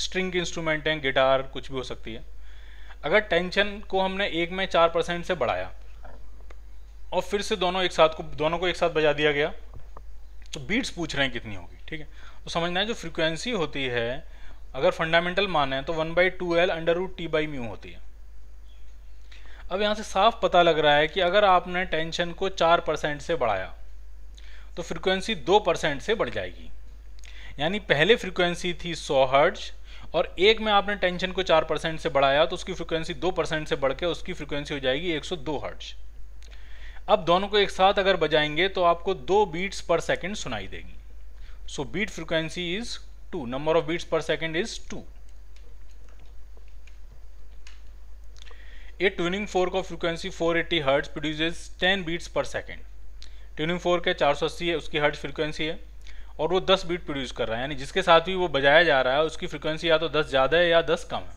[SPEAKER 1] स्ट्रिंग के इंस्ट्रूमेंट हैं गिटार कुछ भी हो सकती है अगर टेंशन को हमने एक में चार परसेंट से बढ़ाया और फिर से दोनों एक साथ को दोनों को एक साथ बजा दिया गया तो बीट्स पूछ रहे हैं कितनी होगी ठीक है तो समझना है जो फ्रिक्वेंसी होती है अगर फंडामेंटल माने तो one by two L under root T by mu होती है अब यहाँ से साफ पता लग रहा है कि अगर आपने टेंशन को चार परसेंट से बढ़ाया तो फ्रिक्वेंसी दो परसेंट से बढ़ जाएगी यानी पहले फ्रिक्वेंसी थी सौ हर्ट्ज़ और एक में आपने टेंशन को चार परसेंट से बढ़ाया तो उसकी फ्रिक्वेंसी दो परसेंट से बढ़ के उसकी फ्रीक्वेंसी हो जाएगी एक सौ दो हर्ट्ज अब दोनों को एक साथ अगर बजाएंगे तो आपको दो बीट्स पर सेकेंड सुनाई देगी so beat frequency is two number of beats per second is two का tuning four eighty frequency 480 ten beats per second tuning fork के चार सौ अस्सी है उसकी हर्ट्ज फ्रीक्वेंसी है और वो 10 बीट प्रोड्यूस कर रहा है यानी जिसके साथ भी वो बजाया जा रहा है उसकी फ्रिक्वेंसी या तो 10 ज़्यादा है या 10 कम है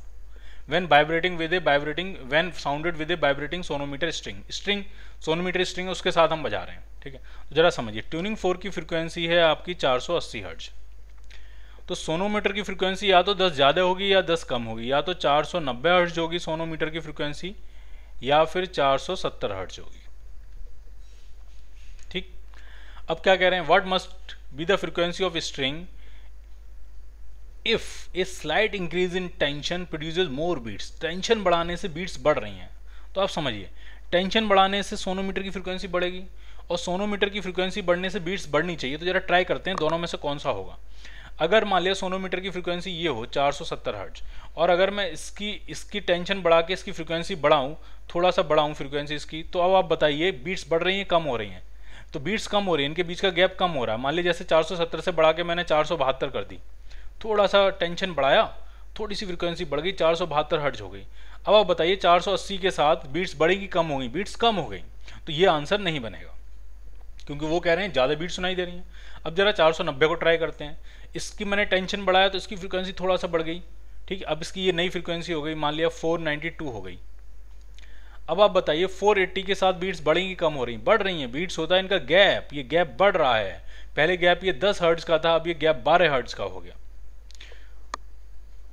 [SPEAKER 1] when vibrating with a vibrating when sounded with a vibrating sonometer string string sonometer string उसके साथ हम बजा रहे हैं ठीक है तो जरा समझिए ट्यूनिंग फोर की फ्रिक्वेंसी है आपकी अस्सी हर्ज तो सोनोमीटर की फ्रिक्वेंसी या तो 10 ज़्यादा होगी या 10 कम होगी या तो 490 हर्ट्ज होगी सोनोमीटर की फ्रिक्वेंसी या फिर 470 हर्ट्ज होगी ठीक अब क्या कह रहे हैं what must be the frequency of string if a slight increase in tension produce more beats tension बढ़ाने से बीट्स बढ़ रही हैं तो आप समझिए टेंशन बढ़ाने से सोनोमीटर की फ्रिक्वेंसी बढ़ेगी और सोनोमीटर की फ्रिक्वेंसी बढ़ने से बीट्स बढ़नी चाहिए तो जरा ट्राई करते हैं दोनों में से कौन सा होगा अगर मान लिया सोनोमीटर की फ्रीक्वेंसी ये हो चार सौ सत्तर हर्ट्ज और अगर मैं इसकी इसकी टेंशन बढ़ा के इसकी फ्रिक्वेंसी बढ़ाऊँ थोड़ा सा बढ़ाऊँ फ्रीक्वेंसी इसकी तो अब आप बताइए बीट्स बढ़ रही हैं कम हो रही हैं तो बीट्स कम हो रही है इनके बीच का गैप कम हो रहा है मान लीजिए जैसे 470 से बढ़ा के मैंने चार कर दी थोड़ा सा टेंशन बढ़ाया थोड़ी सी फ्रिक्वेंसी बढ़ गई चार हर्ट्ज हो गई अब आप बताइए 480 के साथ बीट्स बढ़ेगी कम हो गई बीट्स कम हो गई तो ये आंसर नहीं बनेगा क्योंकि वो कह रहे हैं ज़्यादा बीट सुनाई दे रही हैं अब ज़रा चार को ट्राई करते हैं इसकी मैंने टेंशन बढ़ाया तो इसकी फ्रिक्वेंसी थोड़ा सा बढ़ गई ठीक है अब इसकी ये नई फ्रिक्वेंसी हो गई मान लिया 492 हो गई अब आप बताइए फोर एट्टी के साथ बीट्स बढ़ेंगी कम हो रही हैं बढ़ रही हैं बीट्स होता है इनका गैप ये गैप बढ़ रहा है पहले गैप ये दस हर्ट्ज का था अब ये गैप बारह हर्ट्स का हो गया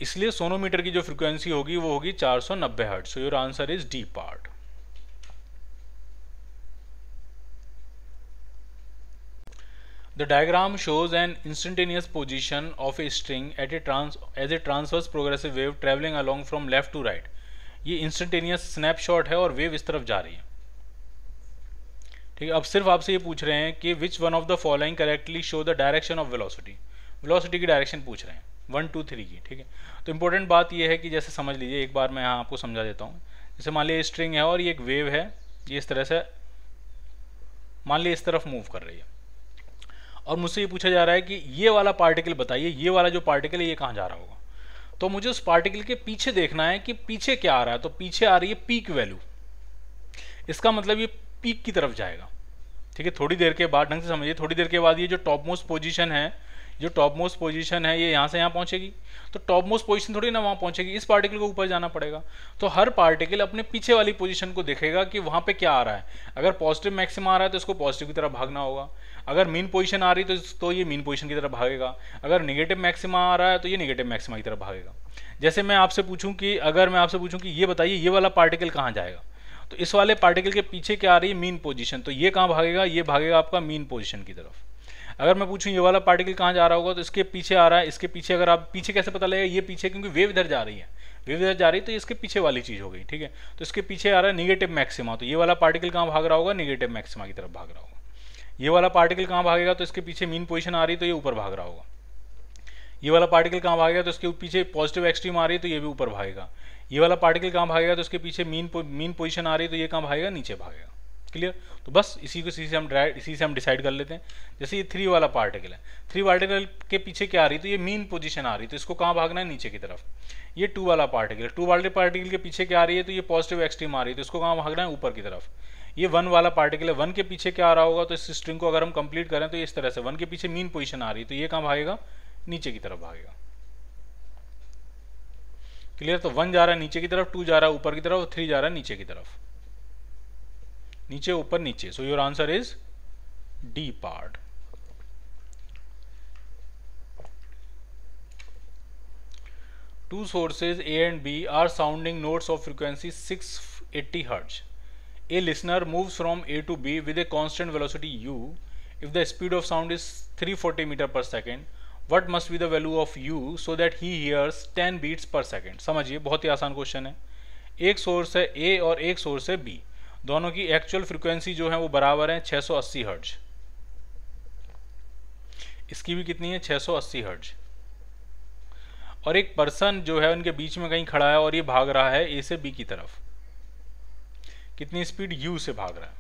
[SPEAKER 1] इसलिए सोनोमीटर की जो फ्रिक्वेंसी होगी वो होगी चार सौ नब्बे hertz your answer is D part the diagram shows an instantaneous position of a string at a trans as a transverse progressive wave travelling along from left to right ये instantaneous snapshot है और wave इस तरफ जा रही है ठीक है अब सिर्फ आपसे ये पूछ रहे हैं कि which one of the following correctly show the direction of velocity velocity की डायरेक्शन पूछ रहे हैं वन टू थ्री की ठीक है तो इंपॉर्टेंट बात यह है कि जैसे समझ लीजिए एक बार मैं यहाँ आपको समझा देता हूँ जैसे मान लीजिए स्ट्रिंग है और ये एक वेव है ये इस तरह से मान लीजिए इस तरफ मूव कर रही है और मुझसे ये पूछा जा रहा है कि ये वाला पार्टिकल बताइए ये वाला जो पार्टिकल है ये कहाँ जा रहा होगा तो मुझे उस पार्टिकल के पीछे देखना है कि पीछे क्या आ रहा है तो पीछे आ रही है पीक वैल्यू इसका मतलब ये पीक की तरफ जाएगा ठीक है थोड़ी देर के बाद ढंग से समझिए थोड़ी देर के बाद ये जो टॉप मोस्ट पोजिशन है जो टॉप मोस्ट पोजिशन है ये यहाँ से यहाँ पहुँचेगी तो टॉप मोस्ट पोजिशन थोड़ी ना वहाँ पहुँचेगी इस पार्टिकल को ऊपर जाना पड़ेगा तो हर पार्टिकल अपने पीछे वाली पोजिशन को देखेगा कि वहाँ पर क्या आ रहा है अगर पॉजिटिव मैक्सिम आ रहा है तो इसको पॉजिटिव की तरफ भागना होगा अगर मीन पोजीशन आ रही तो तो ये मीन पोजीशन की तरफ भागेगा अगर निगेटिव मैक्सिमा आ रहा है तो ये निगेटिव मैक्सिमा की तरफ भागेगा जैसे मैं आपसे पूछूं कि अगर मैं आपसे पूछूं कि ये बताइए ये वाला पार्टिकल कहाँ जाएगा तो इस वाले पार्टिकल के पीछे क्या आ रही है मीन पोजिशन तो ये कहाँ भागेगा ये भागेगा आपका मीन पोजिशन की तरफ अगर मैं पूछूं ये वाला पार्टिकल कहाँ जा रहा होगा तो इसके पीछे आ रहा है इसके पीछे अगर आप पीछे कैसे पता लगेगा ये पीछे क्योंकि वेव इधर जा रही है वेव इधर जा रही है तो इसके पीछे वाली चीज़ हो गई ठीक है तो इसके पीछे आ रहा है निगेटिव मैक्सिमा तो ये वाला पार्टिकल कहाँ भाग रहा होगा निगेटिव मैक्सिमा की तरफ भाग रहा होगा ये वाला पार्टिकल कहाँ भागेगा तो इसके पीछे मीन पोजिशन आ रही तो ये ऊपर भाग रहा होगा ये वाला पार्टिकल कहाँ भागेगा तो इसके पीछे पॉजिटिव एक्सट्रीम आ रही तो ये भी ऊपर भागेगा ये वाला पार्टिकल कहाँ भागेगा तो इसके पीछे मीन मीन पोजिशन आ रही तो ये कहाँ भागेगा नीचे भागेगा क्लियर तो बस इसी को इसी से हम इसी से हम डिसाइड कर लेते हैं जैसे ये थ्री वाला पार्टिकल है थ्री पार्टिकल के पीछे क्या आ रही तो ये मीन पोजीशन आ रही तो इसको कहाँ भागना है नीचे की तरफ ये टू वाला पार्टिकल टू वाले पार्टिकल के पीछे क्या आ रही है तो ये पॉजिटिव एक्सट्रीम आ रही है तो इसको कहाँ भागना है ऊपर की तरफ ये वन वाला पार्टिकल है वन के पीछे क्या आ रहा होगा तो इस स्ट्रिंग को अगर हम कंप्लीट करें तो इस तरह से वन के पीछे मीन पोजिशन आ रही है तो ये कहाँ भागेगा नीचे की तरफ भागेगा क्लियर तो वन जा रहा है नीचे की तरफ टू जा रहा है ऊपर की तरफ थ्री जा रहा है नीचे की तरफ नीचे ऊपर नीचे so your answer is D part sources A and B are sounding sounding of of six 680 hertz A listener moves from A to B with a constant velocity u. If the speed of sound is 340 meter per second, what must be the value of u so that he hears 10 beats per second? समझिए बहुत ही आसान question है एक source है A और एक source है B. दोनों की एक्चुअल फ्रिक्वेंसी जो है वो बराबर है 680 हर्ज इसकी भी कितनी है 680 हर्ज और एक पर्सन जो है उनके बीच में कहीं खड़ा है और ये भाग रहा है ए से बी की तरफ कितनी स्पीड यू से भाग रहा है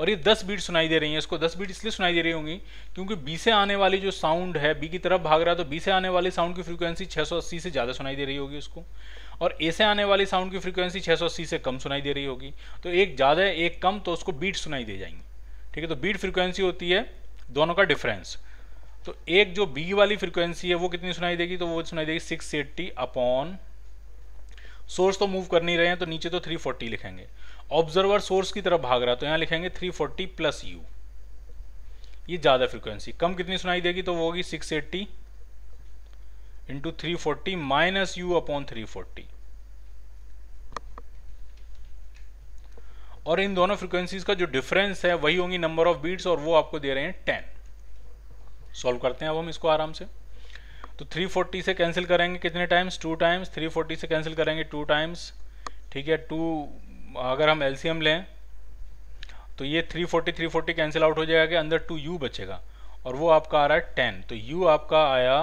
[SPEAKER 1] और ये दस बीट सुनाई दे रही है इसको दस बीट इसलिए सुनाई दे रही होंगी क्योंकि बी से आने वाली जो साउंड है बी की तरफ भाग रहा है तो बी से आने वाली साउंड की फ्रीक्वेंसी 680 से ज़्यादा सुनाई दे रही होगी उसको और ए से आने वाली साउंड की फ्रीक्वेंसी 680 से कम सुनाई दे रही होगी तो एक ज़्यादा एक कम तो उसको बीट सुनाई दे जाएंगी ठीक है तो बीट फ्रीक्वेंसी होती है दोनों का डिफरेंस तो एक जो बी वाली फ्रीक्वेंसी है वो कितनी सुनाई देगी तो वो सुनाई देगी सिक्स अपॉन सोर्स तो मूव कर नहीं रहे हैं तो नीचे तो 340 लिखेंगे ऑब्जर्वर सोर्स की तरफ भाग रहा है तो यहाँ लिखेंगे 340 प्लस यू ये ज़्यादा फ्रिक्वेंसी कम कितनी सुनाई देगी तो वो होगी 680 eighty into three forty minus u upon three forty और इन दोनों फ्रिक्वेंसीज का जो डिफरेंस है वही होंगी नंबर ऑफ बीट्स और वो आपको दे रहे हैं टेन सॉल्व करते हैं अब हम इसको आराम से तो 340 से कैंसिल करेंगे कितने टाइम्स टू टाइम्स 340 से कैंसिल करेंगे टू टाइम्स ठीक है टू अगर हम एल लें तो ये 340 340 कैंसिल आउट हो जाएगा कि अंदर 2u बचेगा और वो आपका आ रहा है 10 तो u आपका आया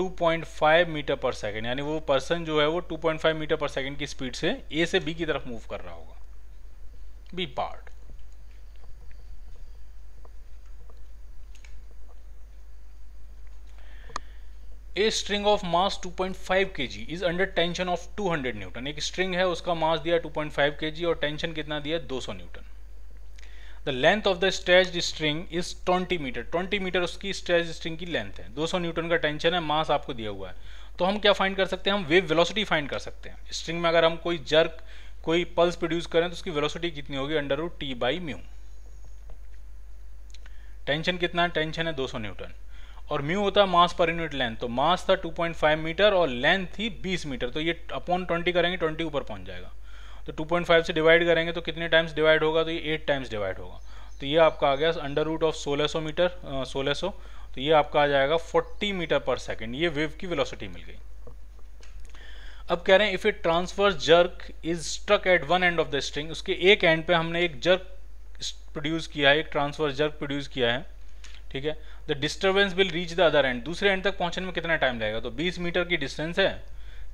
[SPEAKER 1] 2.5 मीटर पर सेकेंड यानी वो पर्सन जो है वो 2.5 मीटर पर सेकेंड की स्पीड से ए से बी की तरफ मूव कर रहा होगा B part a string of mass 2.5 point KG is under tension of 200 newton एक स्ट्रिंग है उसका मास दिया 2.5 पॉइंट केजी और टेंशन कितना दिया 200 newton the length of the stretch string is 20 meter 20 meter उसकी स्ट्रेच स्ट्रिंग की लेंथ है 200 न्यूटन का टेंशन है मास आपको दिया हुआ है तो हम क्या फाइंड कर सकते हैं हम वेव वेलोसिटी फाइंड कर सकते हैं स्ट्रिंग में अगर हम कोई जर्क कोई पल्स प्रोड्यूस करें तो उसकी वेलोसिटी कितनी होगी under root T by mu tension कितना है टेंशन है 200 न्यूटन और म्यू होता है मास पर यूनिट लेंथ तो मास था 2.5 मीटर और लेंथ थी 20 मीटर तो ये अपॉन 20 करेंगे 20 ऊपर पहुंच जाएगा तो 2.5 से डिवाइड करेंगे तो कितने टाइम्स डिवाइड होगा तो ये एट टाइम्स डिवाइड होगा तो ये आपका आ गया अंडर रूट ऑफ सोलह मीटर सोलह सो तो ये आपका आ जाएगा फोर्टी मीटर पर सेकेंड ये वेव की वेलोसिटी मिल गई अब कह रहे हैं if a transfer jerk is struck at one end of the string उसके एक एंड पे हमने एक जर्क प्रोड्यूस किया है एक ट्रांसफर जर्क प्रोड्यूस किया है ठीक है the disturbance will reach the other end दूसरे एंड तक पहुंचने में कितना टाइम लगेगा तो 20 मीटर की डिस्टेंस है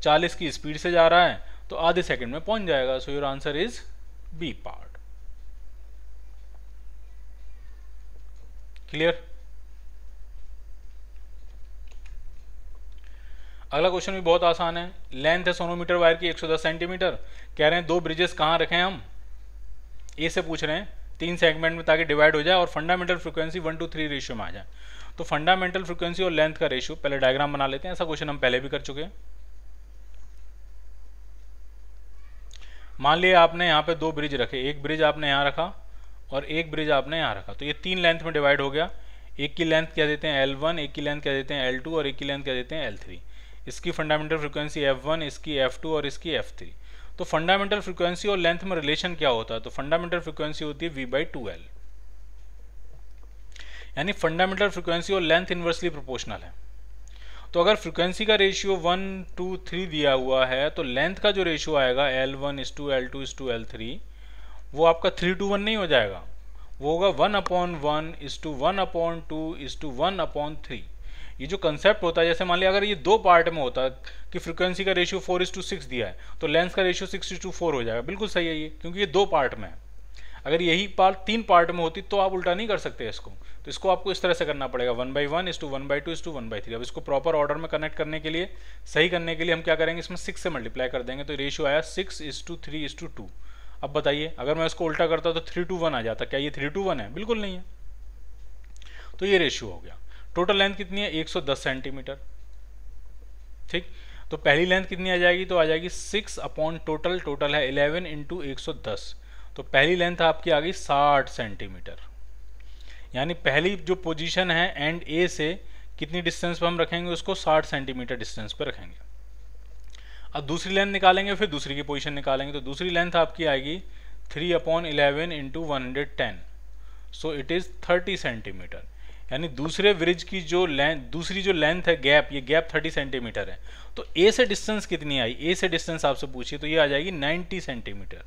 [SPEAKER 1] 40 की स्पीड से जा रहा है तो आधे सेकंड में पहुंच जाएगा so your answer is B part clear अगला क्वेश्चन भी बहुत आसान है लेंथ है सोनोमीटर वायर की 110 सेंटीमीटर कह रहे हैं दो ब्रिजेस कहां रखे हम ए से पूछ रहे हैं तीन सेगमेंट में ताकि डिवाइड हो जाए और fundamental frequency one two three ratio में आ जाए तो फंडामेंटल फ्रीक्वेंसी और लेंथ का रेशियो पहले डायग्राम बना लेते हैं ऐसा क्वेश्चन हम पहले भी कर चुके हैं मान लिया आपने यहाँ पे दो ब्रिज रखे एक ब्रिज आपने यहाँ रखा और एक ब्रिज आपने यहाँ रखा तो ये तीन लेंथ में डिवाइड हो गया एक की लेंथ क्या देते हैं L1 एक की लेंथ क्या देते हैं L2 और एक की लेंथ क्या देते हैं L3 इसकी फंडामेंटल फ्रीक्वेंसी F1 इसकी F2 और इसकी F3 तो फंडामेंटल फ्रीक्वेंसी और लेंथ में रिलेशन क्या होता है तो फंडामेंटल फ्रीक्वेंसी होती है वी बाई टू एल यानी फंडामेंटल फ्रीक्वेंसी और लेंथ इन्वर्सली प्रोपोर्शनल है तो अगर फ्रीक्वेंसी का रेशियो वन टू थ्री दिया हुआ है तो लेंथ का जो रेशियो आएगा L one is to L two is to L three वो आपका थ्री टू वन नहीं हो जाएगा वो होगा one upon one is to one upon two is to one upon three ये जो कंसेप्ट होता है जैसे मान लिया अगर ये दो पार्ट में होता कि फ्रिक्वेंसी का ratio four is to six दिया है तो लेंस का ratio six is to four हो जाएगा बिल्कुल सही है ये क्योंकि ये दो पार्ट में है अगर यही पार्ट तीन पार्ट में होती तो आप उल्टा नहीं कर सकते इसको तो इसको आपको इस तरह से करना पड़ेगा one by one is to one by two is to one by three अब इसको प्रॉपर ऑर्डर में कनेक्ट करने के लिए सही करने के लिए हम क्या करेंगे इसमें सिक्स से मल्टीप्लाई कर देंगे तो रेशियो आया six is to three is to two अब बताइए अगर मैं इसको उल्टा करता तो थ्री टू वन आ जाता क्या ये थ्री टू वन है बिल्कुल नहीं है तो ये रेशियो हो गया टोटल लेंथ कितनी है 110 सेंटीमीटर ठीक तो पहली लेंथ कितनी आ जाएगी तो आ जाएगी सिक्स अपॉन टोटल टोटल है इलेवन इंटू एक सौ दस तो पहली लेंथ आपकी आ गई साठ सेंटीमीटर यानी पहली जो पोजीशन है एंड ए से कितनी डिस्टेंस पर हम रखेंगे उसको 60 सेंटीमीटर डिस्टेंस पर रखेंगे अब दूसरी लेंथ निकालेंगे फिर दूसरी की पोजीशन निकालेंगे तो दूसरी लेंथ आपकी आएगी three upon eleven into one hundred ten so it is thirty centimeter यानी दूसरे ब्रिज की जो लेंथ दूसरी जो लेंथ है गैप ये गैप 30 सेंटीमीटर है तो ए से डिस्टेंस कितनी आई ए से डिस्टेंस आपसे पूछिए तो ये आ जाएगी 90 सेंटीमीटर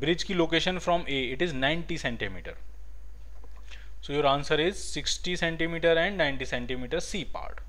[SPEAKER 1] ब्रिज की location from A it is 90 centimeter so your answer is 60 centimeter and 90 centimeter C part